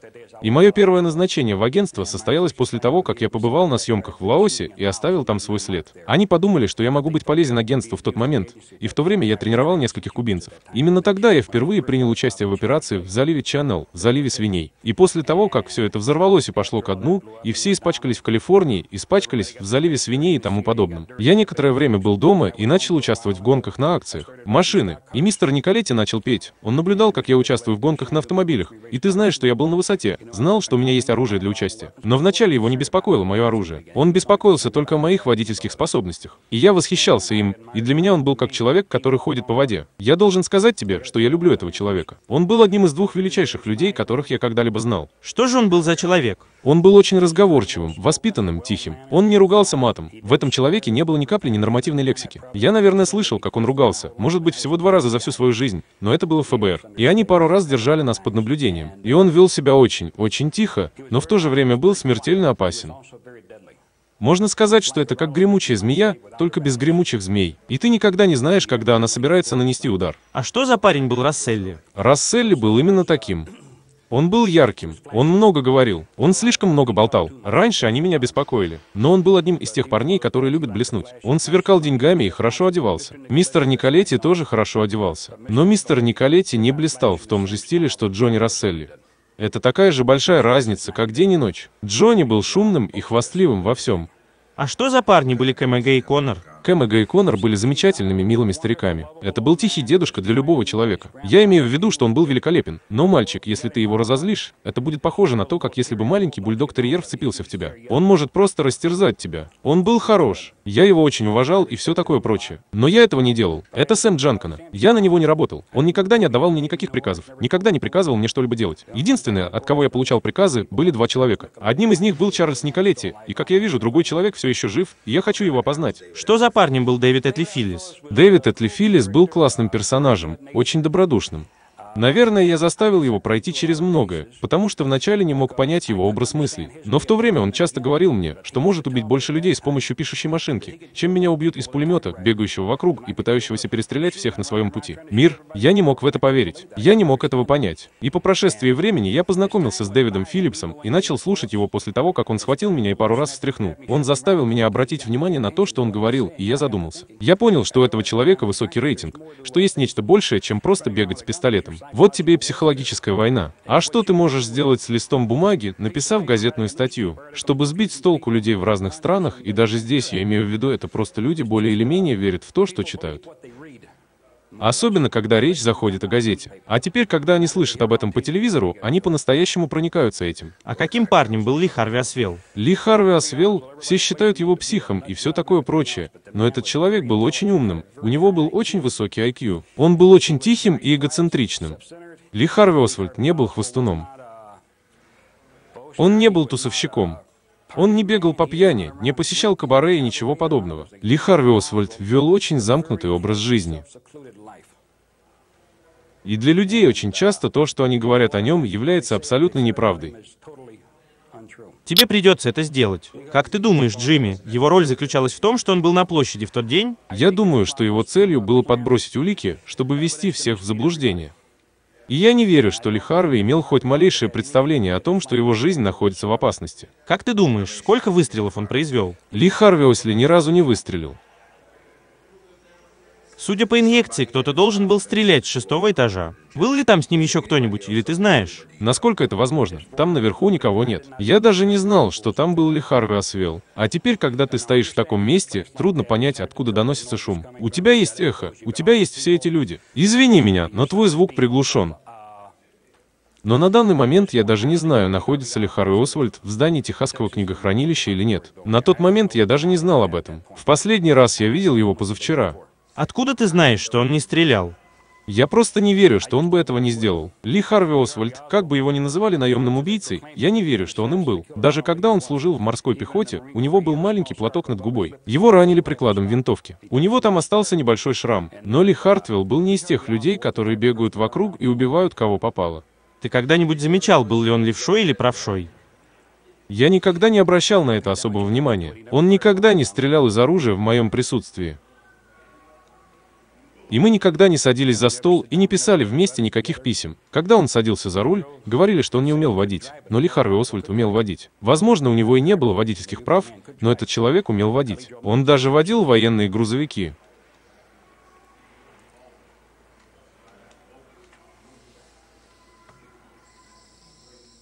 И мое первое назначение в агентство состоялось после того, как я побывал на съемках в Лаосе и оставил там свой след. Они подумали, что я могу быть полезен агентству в тот момент, и в то время я тренировал нескольких кубинцев. Именно тогда я впервые принял участие в операции в заливе Чанел, в заливе свиней. И после того, как все это взорвалось и пошло ко дну, и все испачкались в Калифорнии, испачкались в заливе свиней и тому подобном. Я некоторое время был дома и начал участвовать в гонках на акциях, машины. И мистер Николетти начал петь. Он наблюдал, как я участвую в гонках на автомобилях. И ты знаешь, что я был на высоте. Знал, что у меня есть оружие для участия. Но вначале его не беспокоило мое оружие. Он беспокоился только о моих водительских способностях. И я восхищался им, и для меня он был как человек, который ходит по воде. Я должен сказать тебе, что я люблю этого человека. Он был одним из двух величайших людей, которых я когда-либо знал. Что же он был за человек? Он был очень разговорчивым, воспитанным, тихим. Он не ругался матом. В этом человеке не было ни капли ненормативной лексики. Я, наверное, слышал, как он ругался. Может быть, всего два раза за всю свою жизнь. Но это было в ФБР. И они пару раз держали нас под наблюдением. И он вел себя очень, очень тихо, но в то же время был смертельно опасен. Можно сказать, что это как гремучая змея, только без гремучих змей. И ты никогда не знаешь, когда она собирается нанести удар. А что за парень был Расселли? Расселли был именно таким. Он был ярким, он много говорил, он слишком много болтал. Раньше они меня беспокоили, но он был одним из тех парней, которые любят блеснуть. Он сверкал деньгами и хорошо одевался. Мистер Николетти тоже хорошо одевался. Но мистер Николетти не блистал в том же стиле, что Джонни Расселли. Это такая же большая разница, как день и ночь. Джонни был шумным и хвастливым во всем. А что за парни были КМГ и Коннор? Кэмэга и Конор были замечательными, милыми стариками. Это был тихий дедушка для любого человека. Я имею в виду, что он был великолепен. Но, мальчик, если ты его разозлишь, это будет похоже на то, как если бы маленький бульдог-терьер вцепился в тебя. Он может просто растерзать тебя. Он был хорош. Я его очень уважал и все такое прочее. Но я этого не делал. Это Сэм Джанкана. Я на него не работал. Он никогда не отдавал мне никаких приказов. Никогда не приказывал мне что-либо делать. Единственное, от кого я получал приказы, были два человека. Одним из них был Чарльз Николетти. И, как я вижу, другой человек все еще жив, и я хочу его опознать. Что за Парнем был Дэвид Филлис. Дэвид Филлис был классным персонажем, очень добродушным. Наверное, я заставил его пройти через многое, потому что вначале не мог понять его образ мыслей. Но в то время он часто говорил мне, что может убить больше людей с помощью пишущей машинки, чем меня убьют из пулемета, бегающего вокруг и пытающегося перестрелять всех на своем пути. Мир. Я не мог в это поверить. Я не мог этого понять. И по прошествии времени я познакомился с Дэвидом Филлипсом и начал слушать его после того, как он схватил меня и пару раз встряхнул. Он заставил меня обратить внимание на то, что он говорил, и я задумался. Я понял, что у этого человека высокий рейтинг, что есть нечто большее, чем просто бегать с пистолетом. Вот тебе и психологическая война. А что ты можешь сделать с листом бумаги, написав газетную статью, чтобы сбить с толку людей в разных странах, и даже здесь я имею в виду это просто люди более или менее верят в то, что читают. Особенно, когда речь заходит о газете. А теперь, когда они слышат об этом по телевизору, они по-настоящему проникаются этим. А каким парнем был Ли Харви Освел? Ли Харви Освел, все считают его психом и все такое прочее. Но этот человек был очень умным, у него был очень высокий IQ. Он был очень тихим и эгоцентричным. Ли Харви Освальд не был хвостуном. Он не был тусовщиком. Он не бегал по пьяни, не посещал кабаре и ничего подобного. Ли Харви Освальд вел очень замкнутый образ жизни. И для людей очень часто то, что они говорят о нем, является абсолютно неправдой. Тебе придется это сделать. Как ты думаешь, Джимми, его роль заключалась в том, что он был на площади в тот день? Я думаю, что его целью было подбросить улики, чтобы ввести всех в заблуждение. И я не верю, что Ли Харви имел хоть малейшее представление о том, что его жизнь находится в опасности. Как ты думаешь, сколько выстрелов он произвел? Ли Харви, если ни разу не выстрелил. Судя по инъекции, кто-то должен был стрелять с шестого этажа. Был ли там с ним еще кто-нибудь, или ты знаешь? Насколько это возможно? Там наверху никого нет. Я даже не знал, что там был ли Харви Освел. А теперь, когда ты стоишь в таком месте, трудно понять, откуда доносится шум. У тебя есть эхо, у тебя есть все эти люди. Извини меня, но твой звук приглушен. Но на данный момент я даже не знаю, находится ли Харви Освальд в здании Техасского книгохранилища или нет. На тот момент я даже не знал об этом. В последний раз я видел его позавчера. Откуда ты знаешь, что он не стрелял? Я просто не верю, что он бы этого не сделал. Ли Харви Освальд, как бы его ни называли наемным убийцей, я не верю, что он им был. Даже когда он служил в морской пехоте, у него был маленький платок над губой. Его ранили прикладом винтовки. У него там остался небольшой шрам. Но Ли Хартвелл был не из тех людей, которые бегают вокруг и убивают кого попало. Ты когда-нибудь замечал, был ли он левшой или правшой? Я никогда не обращал на это особого внимания. Он никогда не стрелял из оружия в моем присутствии. И мы никогда не садились за стол и не писали вместе никаких писем. Когда он садился за руль, говорили, что он не умел водить, но Ли Харви Освальд умел водить. Возможно, у него и не было водительских прав, но этот человек умел водить. Он даже водил военные грузовики,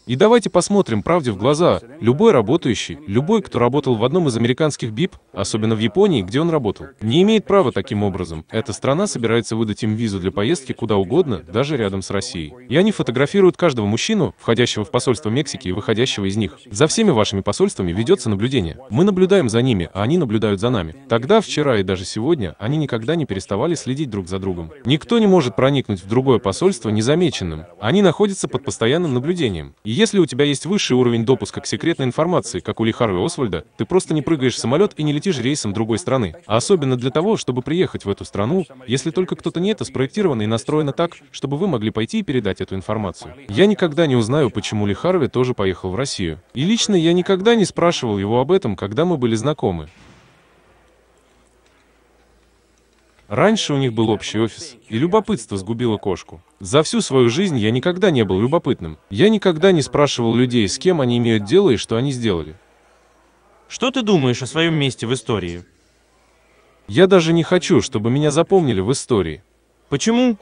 И давайте посмотрим правде в глаза. Любой работающий, любой, кто работал в одном из американских БИП, особенно в Японии, где он работал, не имеет права таким образом. Эта страна собирается выдать им визу для поездки куда угодно, даже рядом с Россией. И они фотографируют каждого мужчину, входящего в посольство Мексики и выходящего из них. За всеми вашими посольствами ведется наблюдение. Мы наблюдаем за ними, а они наблюдают за нами. Тогда, вчера и даже сегодня, они никогда не переставали следить друг за другом. Никто не может проникнуть в другое посольство незамеченным. Они находятся под постоянным наблюдением. И если у тебя есть высший уровень допуска к секретной информации, как у Ли Харви Освальда, ты просто не прыгаешь в самолет и не летишь рейсом другой страны. А особенно для того, чтобы приехать в эту страну, если только кто-то не это спроектировано и настроено так, чтобы вы могли пойти и передать эту информацию. Я никогда не узнаю, почему Ли Харви тоже поехал в Россию. И лично я никогда не спрашивал его об этом, когда мы были знакомы. Раньше у них был общий офис, и любопытство сгубило кошку. За всю свою жизнь я никогда не был любопытным. Я никогда не спрашивал людей, с кем они имеют дело и что они сделали. Что ты думаешь о своем месте в истории? Я даже не хочу, чтобы меня запомнили в истории. Почему?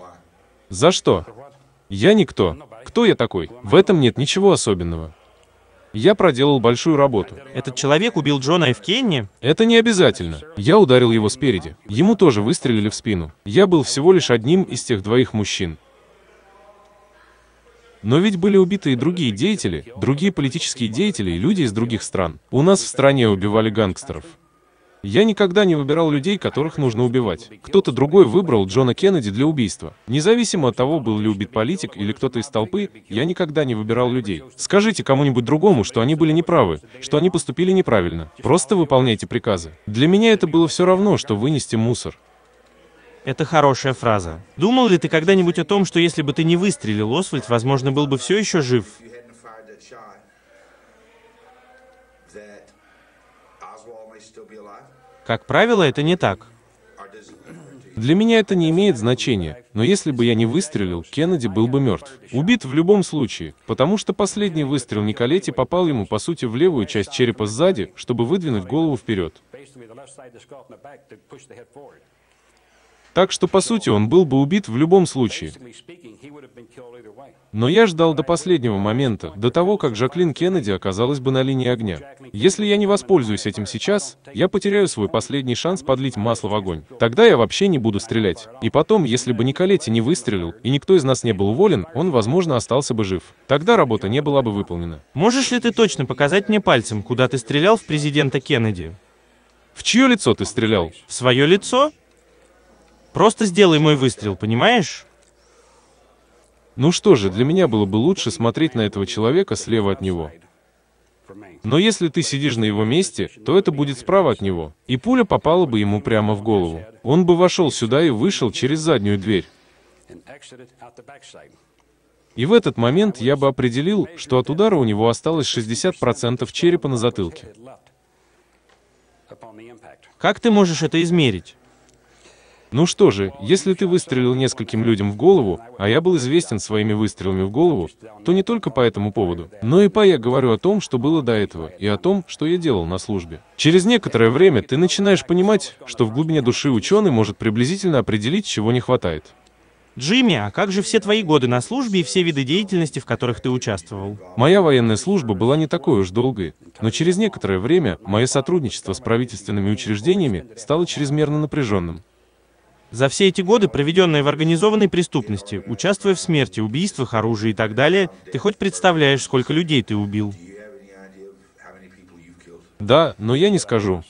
За что? Я никто. Кто я такой? В этом нет ничего особенного. Я проделал большую работу. Этот человек убил Джона Ф. Кенни? Это не обязательно. Я ударил его спереди. Ему тоже выстрелили в спину. Я был всего лишь одним из тех двоих мужчин. Но ведь были убиты и другие деятели, другие политические деятели и люди из других стран. У нас в стране убивали гангстеров. Я никогда не выбирал людей, которых нужно убивать. Кто-то другой выбрал Джона Кеннеди для убийства. Независимо от того, был ли убит политик или кто-то из толпы, я никогда не выбирал людей. Скажите кому-нибудь другому, что они были неправы, что они поступили неправильно. Просто выполняйте приказы. Для меня это было все равно, что вынести мусор. Это хорошая фраза. Думал ли ты когда-нибудь о том, что если бы ты не выстрелил, Освальд, возможно, был бы все еще жив? Как правило, это не так. Для меня это не имеет значения, но если бы я не выстрелил, Кеннеди был бы мертв. Убит в любом случае, потому что последний выстрел Николетти попал ему, по сути, в левую часть черепа сзади, чтобы выдвинуть голову вперед. Так что, по сути, он был бы убит в любом случае. Но я ждал до последнего момента, до того, как Жаклин Кеннеди оказалась бы на линии огня. Если я не воспользуюсь этим сейчас, я потеряю свой последний шанс подлить масло в огонь. Тогда я вообще не буду стрелять. И потом, если бы Николетти не выстрелил, и никто из нас не был уволен, он, возможно, остался бы жив. Тогда работа не была бы выполнена. Можешь ли ты точно показать мне пальцем, куда ты стрелял в президента Кеннеди? В чье лицо ты стрелял? В свое лицо? Просто сделай мой выстрел, понимаешь? Ну что же, для меня было бы лучше смотреть на этого человека слева от него. Но если ты сидишь на его месте, то это будет справа от него, и пуля попала бы ему прямо в голову. Он бы вошел сюда и вышел через заднюю дверь. И в этот момент я бы определил, что от удара у него осталось 60% черепа на затылке. Как ты можешь это измерить? Ну что же, если ты выстрелил нескольким людям в голову, а я был известен своими выстрелами в голову, то не только по этому поводу, но и по я говорю о том, что было до этого, и о том, что я делал на службе. Через некоторое время ты начинаешь понимать, что в глубине души ученый может приблизительно определить, чего не хватает. Джимми, а как же все твои годы на службе и все виды деятельности, в которых ты участвовал? Моя военная служба была не такой уж долгой, но через некоторое время мое сотрудничество с правительственными учреждениями стало чрезмерно напряженным. За все эти годы, проведенные в организованной преступности, участвуя в смерти, убийствах, оружии и так далее, ты хоть представляешь, сколько людей ты убил? Да, но я не скажу.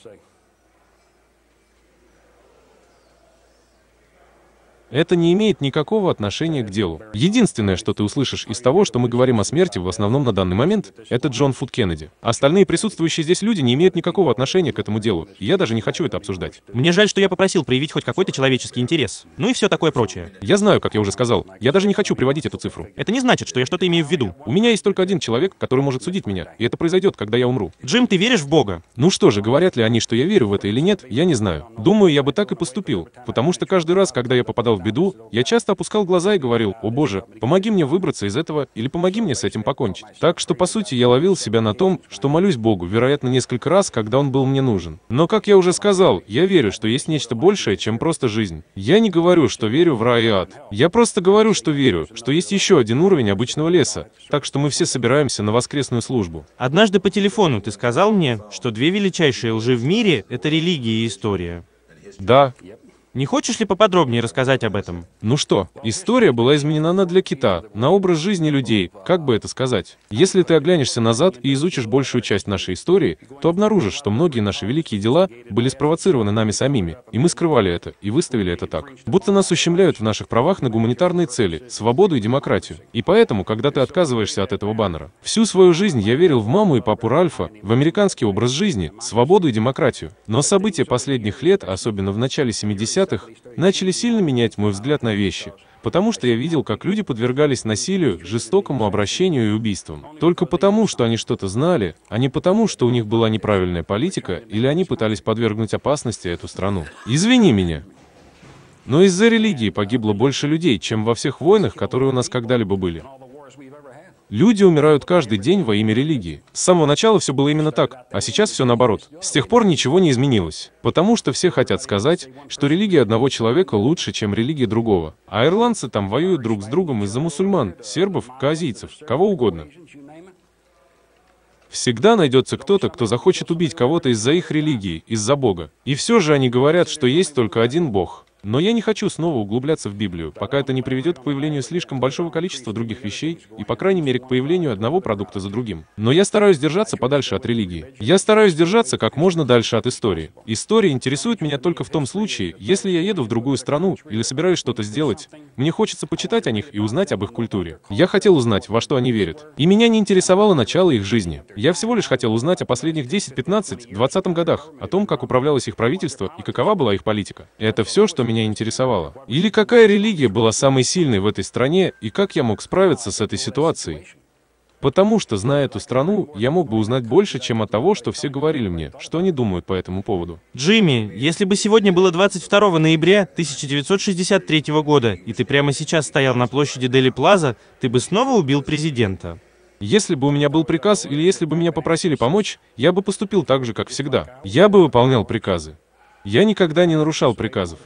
Это не имеет никакого отношения к делу. Единственное, что ты услышишь из того, что мы говорим о смерти в основном на данный момент, это Джон Фуд Кеннеди. Остальные присутствующие здесь люди не имеют никакого отношения к этому делу, я даже не хочу это обсуждать. Мне жаль, что я попросил проявить хоть какой-то человеческий интерес. Ну и все такое прочее. Я знаю, как я уже сказал, я даже не хочу приводить эту цифру. Это не значит, что я что-то имею в виду. У меня есть только один человек, который может судить меня, и это произойдет, когда я умру. Джим, ты веришь в Бога? Ну что же, говорят ли они, что я верю в это или нет, я не знаю. Думаю, я бы так и поступил, потому что каждый раз, когда я попадал в беду, я часто опускал глаза и говорил, «О боже, помоги мне выбраться из этого или помоги мне с этим покончить». Так что, по сути, я ловил себя на том, что молюсь Богу, вероятно, несколько раз, когда он был мне нужен. Но, как я уже сказал, я верю, что есть нечто большее, чем просто жизнь. Я не говорю, что верю в рай и ад. Я просто говорю, что верю, что есть еще один уровень обычного леса, так что мы все собираемся на воскресную службу. Однажды по телефону ты сказал мне, что две величайшие лжи в мире — это религия и история. Да, не хочешь ли поподробнее рассказать об этом? Ну что, история была изменена на для кита, на образ жизни людей, как бы это сказать. Если ты оглянешься назад и изучишь большую часть нашей истории, то обнаружишь, что многие наши великие дела были спровоцированы нами самими, и мы скрывали это, и выставили это так. Будто нас ущемляют в наших правах на гуманитарные цели, свободу и демократию. И поэтому, когда ты отказываешься от этого баннера, всю свою жизнь я верил в маму и папу Ральфа, в американский образ жизни, свободу и демократию. Но события последних лет, особенно в начале 70-х, 80-х начали сильно менять мой взгляд на вещи, потому что я видел, как люди подвергались насилию, жестокому обращению и убийствам. Только потому, что они что-то знали, а не потому, что у них была неправильная политика или они пытались подвергнуть опасности эту страну. Извини меня. Но из-за религии погибло больше людей, чем во всех войнах, которые у нас когда-либо были. Люди умирают каждый день во имя религии. С самого начала все было именно так, а сейчас все наоборот. С тех пор ничего не изменилось, потому что все хотят сказать, что религия одного человека лучше, чем религия другого. А ирландцы там воюют друг с другом из-за мусульман, сербов, казийцев, кого угодно. Всегда найдется кто-то, кто захочет убить кого-то из-за их религии, из-за Бога. И все же они говорят, что есть только один Бог. Но я не хочу снова углубляться в Библию, пока это не приведет к появлению слишком большого количества других вещей и, по крайней мере, к появлению одного продукта за другим. Но я стараюсь держаться подальше от религии. Я стараюсь держаться как можно дальше от истории. История интересует меня только в том случае, если я еду в другую страну или собираюсь что-то сделать. Мне хочется почитать о них и узнать об их культуре. Я хотел узнать, во что они верят. И меня не интересовало начало их жизни. Я всего лишь хотел узнать о последних 10, 15, 20 годах, о том, как управлялось их правительство и какова была их политика. Это все, что меня интересовало. Или какая религия была самой сильной в этой стране и как я мог справиться с этой ситуацией. Потому что, зная эту страну, я мог бы узнать больше, чем от того, что все говорили мне, что они думают по этому поводу. Джимми, если бы сегодня было 22 ноября 1963 года, и ты прямо сейчас стоял на площади Дели Плаза, ты бы снова убил президента. Если бы у меня был приказ или если бы меня попросили помочь, я бы поступил так же, как всегда. Я бы выполнял приказы. Я никогда не нарушал приказов.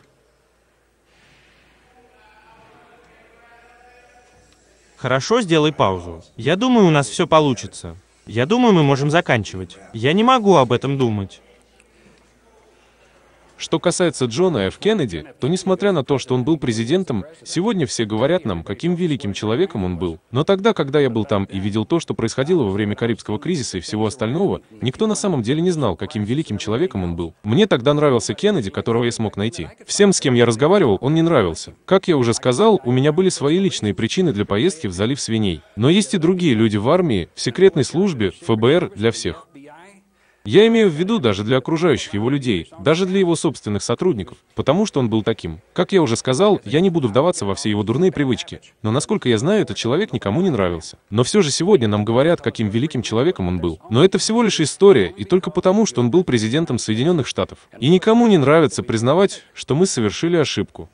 Хорошо, сделай паузу. Я думаю, у нас все получится. Я думаю, мы можем заканчивать. Я не могу об этом думать. Что касается Джона Ф. Кеннеди, то несмотря на то, что он был президентом, сегодня все говорят нам, каким великим человеком он был. Но тогда, когда я был там и видел то, что происходило во время Карибского кризиса и всего остального, никто на самом деле не знал, каким великим человеком он был. Мне тогда нравился Кеннеди, которого я смог найти. Всем, с кем я разговаривал, он не нравился. Как я уже сказал, у меня были свои личные причины для поездки в залив свиней. Но есть и другие люди в армии, в секретной службе, ФБР, для всех. Я имею в виду даже для окружающих его людей, даже для его собственных сотрудников, потому что он был таким. Как я уже сказал, я не буду вдаваться во все его дурные привычки, но насколько я знаю, этот человек никому не нравился. Но все же сегодня нам говорят, каким великим человеком он был. Но это всего лишь история, и только потому, что он был президентом Соединенных Штатов. И никому не нравится признавать, что мы совершили ошибку.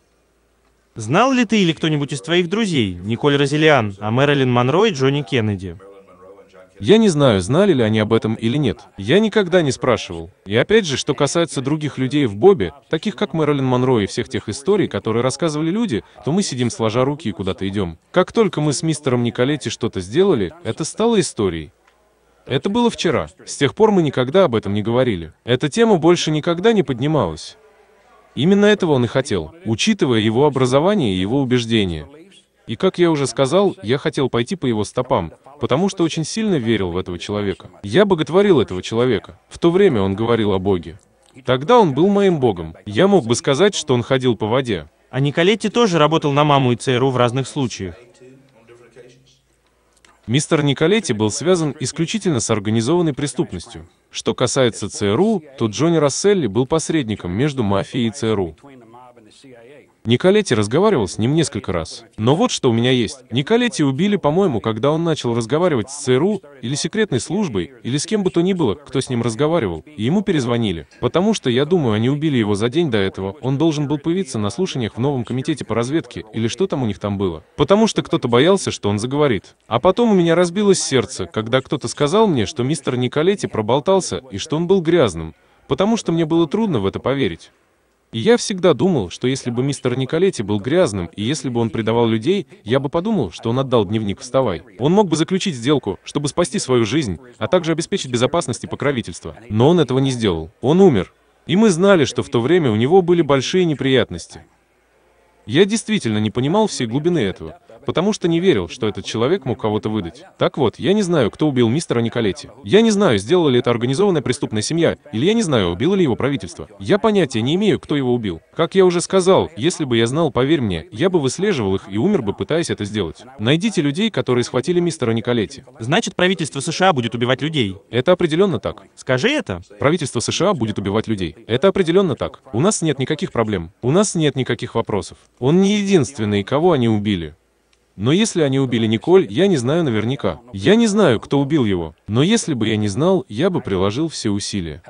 Знал ли ты или кто-нибудь из твоих друзей Николь Розелиан, а Мэрилин Монро и Джонни Кеннеди? Я не знаю, знали ли они об этом или нет. Я никогда не спрашивал. И опять же, что касается других людей в Бобе, таких как Мэрилин Монро и всех тех историй, которые рассказывали люди, то мы сидим сложа руки и куда-то идем. Как только мы с мистером Николетти что-то сделали, это стало историей. Это было вчера. С тех пор мы никогда об этом не говорили. Эта тема больше никогда не поднималась. Именно этого он и хотел, учитывая его образование и его убеждения. И как я уже сказал, я хотел пойти по его стопам, потому что очень сильно верил в этого человека. Я боготворил этого человека. В то время он говорил о Боге. Тогда он был моим Богом. Я мог бы сказать, что он ходил по воде. А Николетти тоже работал на маму и ЦРУ в разных случаях. Мистер Николетти был связан исключительно с организованной преступностью. Что касается ЦРУ, то Джонни Расселли был посредником между мафией и ЦРУ. Николетти разговаривал с ним несколько раз. Но вот что у меня есть. Николетти убили, по-моему, когда он начал разговаривать с ЦРУ или секретной службой, или с кем бы то ни было, кто с ним разговаривал, и ему перезвонили. Потому что, я думаю, они убили его за день до этого, он должен был появиться на слушаниях в новом комитете по разведке, или что там у них там было. Потому что кто-то боялся, что он заговорит. А потом у меня разбилось сердце, когда кто-то сказал мне, что мистер Николетти проболтался и что он был грязным, потому что мне было трудно в это поверить. И я всегда думал, что если бы мистер Николетти был грязным, и если бы он предавал людей, я бы подумал, что он отдал дневник «Вставай». Он мог бы заключить сделку, чтобы спасти свою жизнь, а также обеспечить безопасность и покровительство. Но он этого не сделал. Он умер. И мы знали, что в то время у него были большие неприятности. Я действительно не понимал всей глубины этого, потому что не верил, что этот человек мог кого-то выдать. Так вот, я не знаю, кто убил мистера Николетти. Я не знаю, сделала ли это организованная преступная семья, или я не знаю, убило ли его правительство. Я понятия не имею, кто его убил. Как я уже сказал, если бы я знал, поверь мне, я бы выслеживал их и умер бы, пытаясь это сделать. Найдите людей, которые схватили мистера Николетти. Значит, правительство США будет убивать людей. Это определенно так. Скажи это. Правительство США будет убивать людей. Это определенно так. У нас нет никаких проблем. У нас нет никаких вопросов. Он не единственный, кого они убили. Но если они убили Николь, я не знаю наверняка. Я не знаю, кто убил его. Но если бы я не знал, я бы приложил все усилия.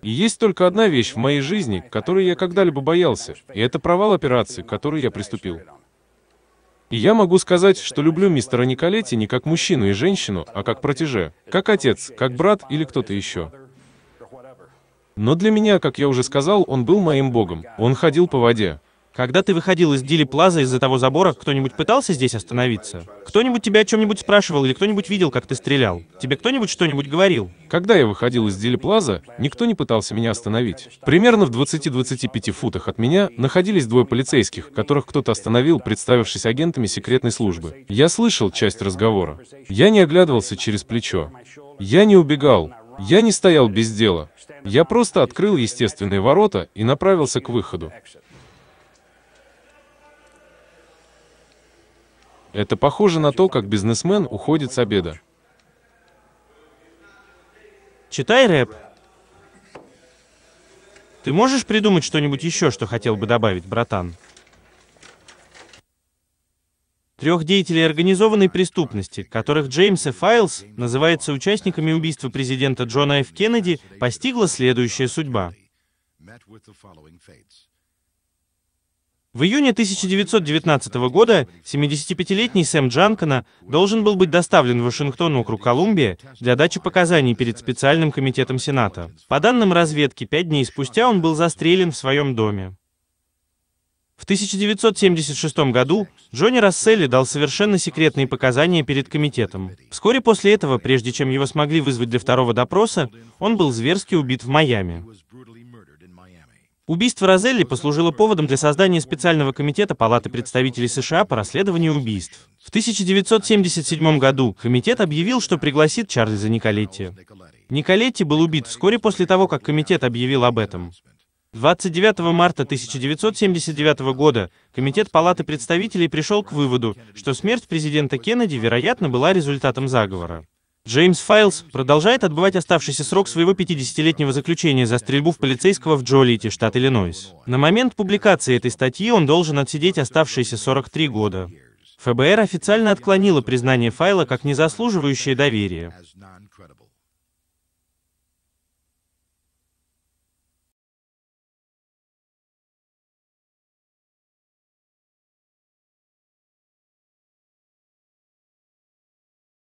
И есть только одна вещь в моей жизни, которой я когда-либо боялся, и это провал операции, к которой я приступил. И я могу сказать, что люблю мистера Николетти не как мужчину и женщину, а как протеже, как отец, как брат или кто-то еще. Но для меня, как я уже сказал, он был моим богом. Он ходил по воде. Когда ты выходил из Дили Плаза из-за того забора, кто-нибудь пытался здесь остановиться? Кто-нибудь тебя о чем-нибудь спрашивал или кто-нибудь видел, как ты стрелял? Тебе кто-нибудь что-нибудь говорил? Когда я выходил из Дили Плаза, никто не пытался меня остановить. Примерно в 20-25 футах от меня находились двое полицейских, которых кто-то остановил, представившись агентами секретной службы. Я слышал часть разговора. Я не оглядывался через плечо. Я не убегал. Я не стоял без дела. Я просто открыл естественные ворота и направился к выходу. Это похоже на то, как бизнесмен уходит с обеда. Читай рэп. Ты можешь придумать что-нибудь еще, что хотел бы добавить, братан? Трех деятелей организованной преступности, которых Джеймс и Файлс называется участниками убийства президента Джона Ф. Кеннеди, постигла следующая судьба. В июне 1919 года 75-летний Сэм Джанкана должен был быть доставлен в Вашингтон округ Колумбия для дачи показаний перед специальным комитетом Сената. По данным разведки, пять дней спустя он был застрелен в своем доме. В 1976 году Джонни Расселли дал совершенно секретные показания перед комитетом. Вскоре после этого, прежде чем его смогли вызвать для второго допроса, он был зверски убит в Майами. Убийство Розелли послужило поводом для создания специального комитета Палаты представителей США по расследованию убийств. В 1977 году комитет объявил, что пригласит Чарльза Николетти. Николетти был убит вскоре после того, как комитет объявил об этом. 29 марта 1979 года Комитет Палаты представителей пришел к выводу, что смерть президента Кеннеди, вероятно, была результатом заговора. Джеймс Файлс продолжает отбывать оставшийся срок своего 50-летнего заключения за стрельбу в полицейского в Джолите, штат Иллинойс. На момент публикации этой статьи он должен отсидеть оставшиеся 43 года. ФБР официально отклонило признание Файла как незаслуживающее доверия.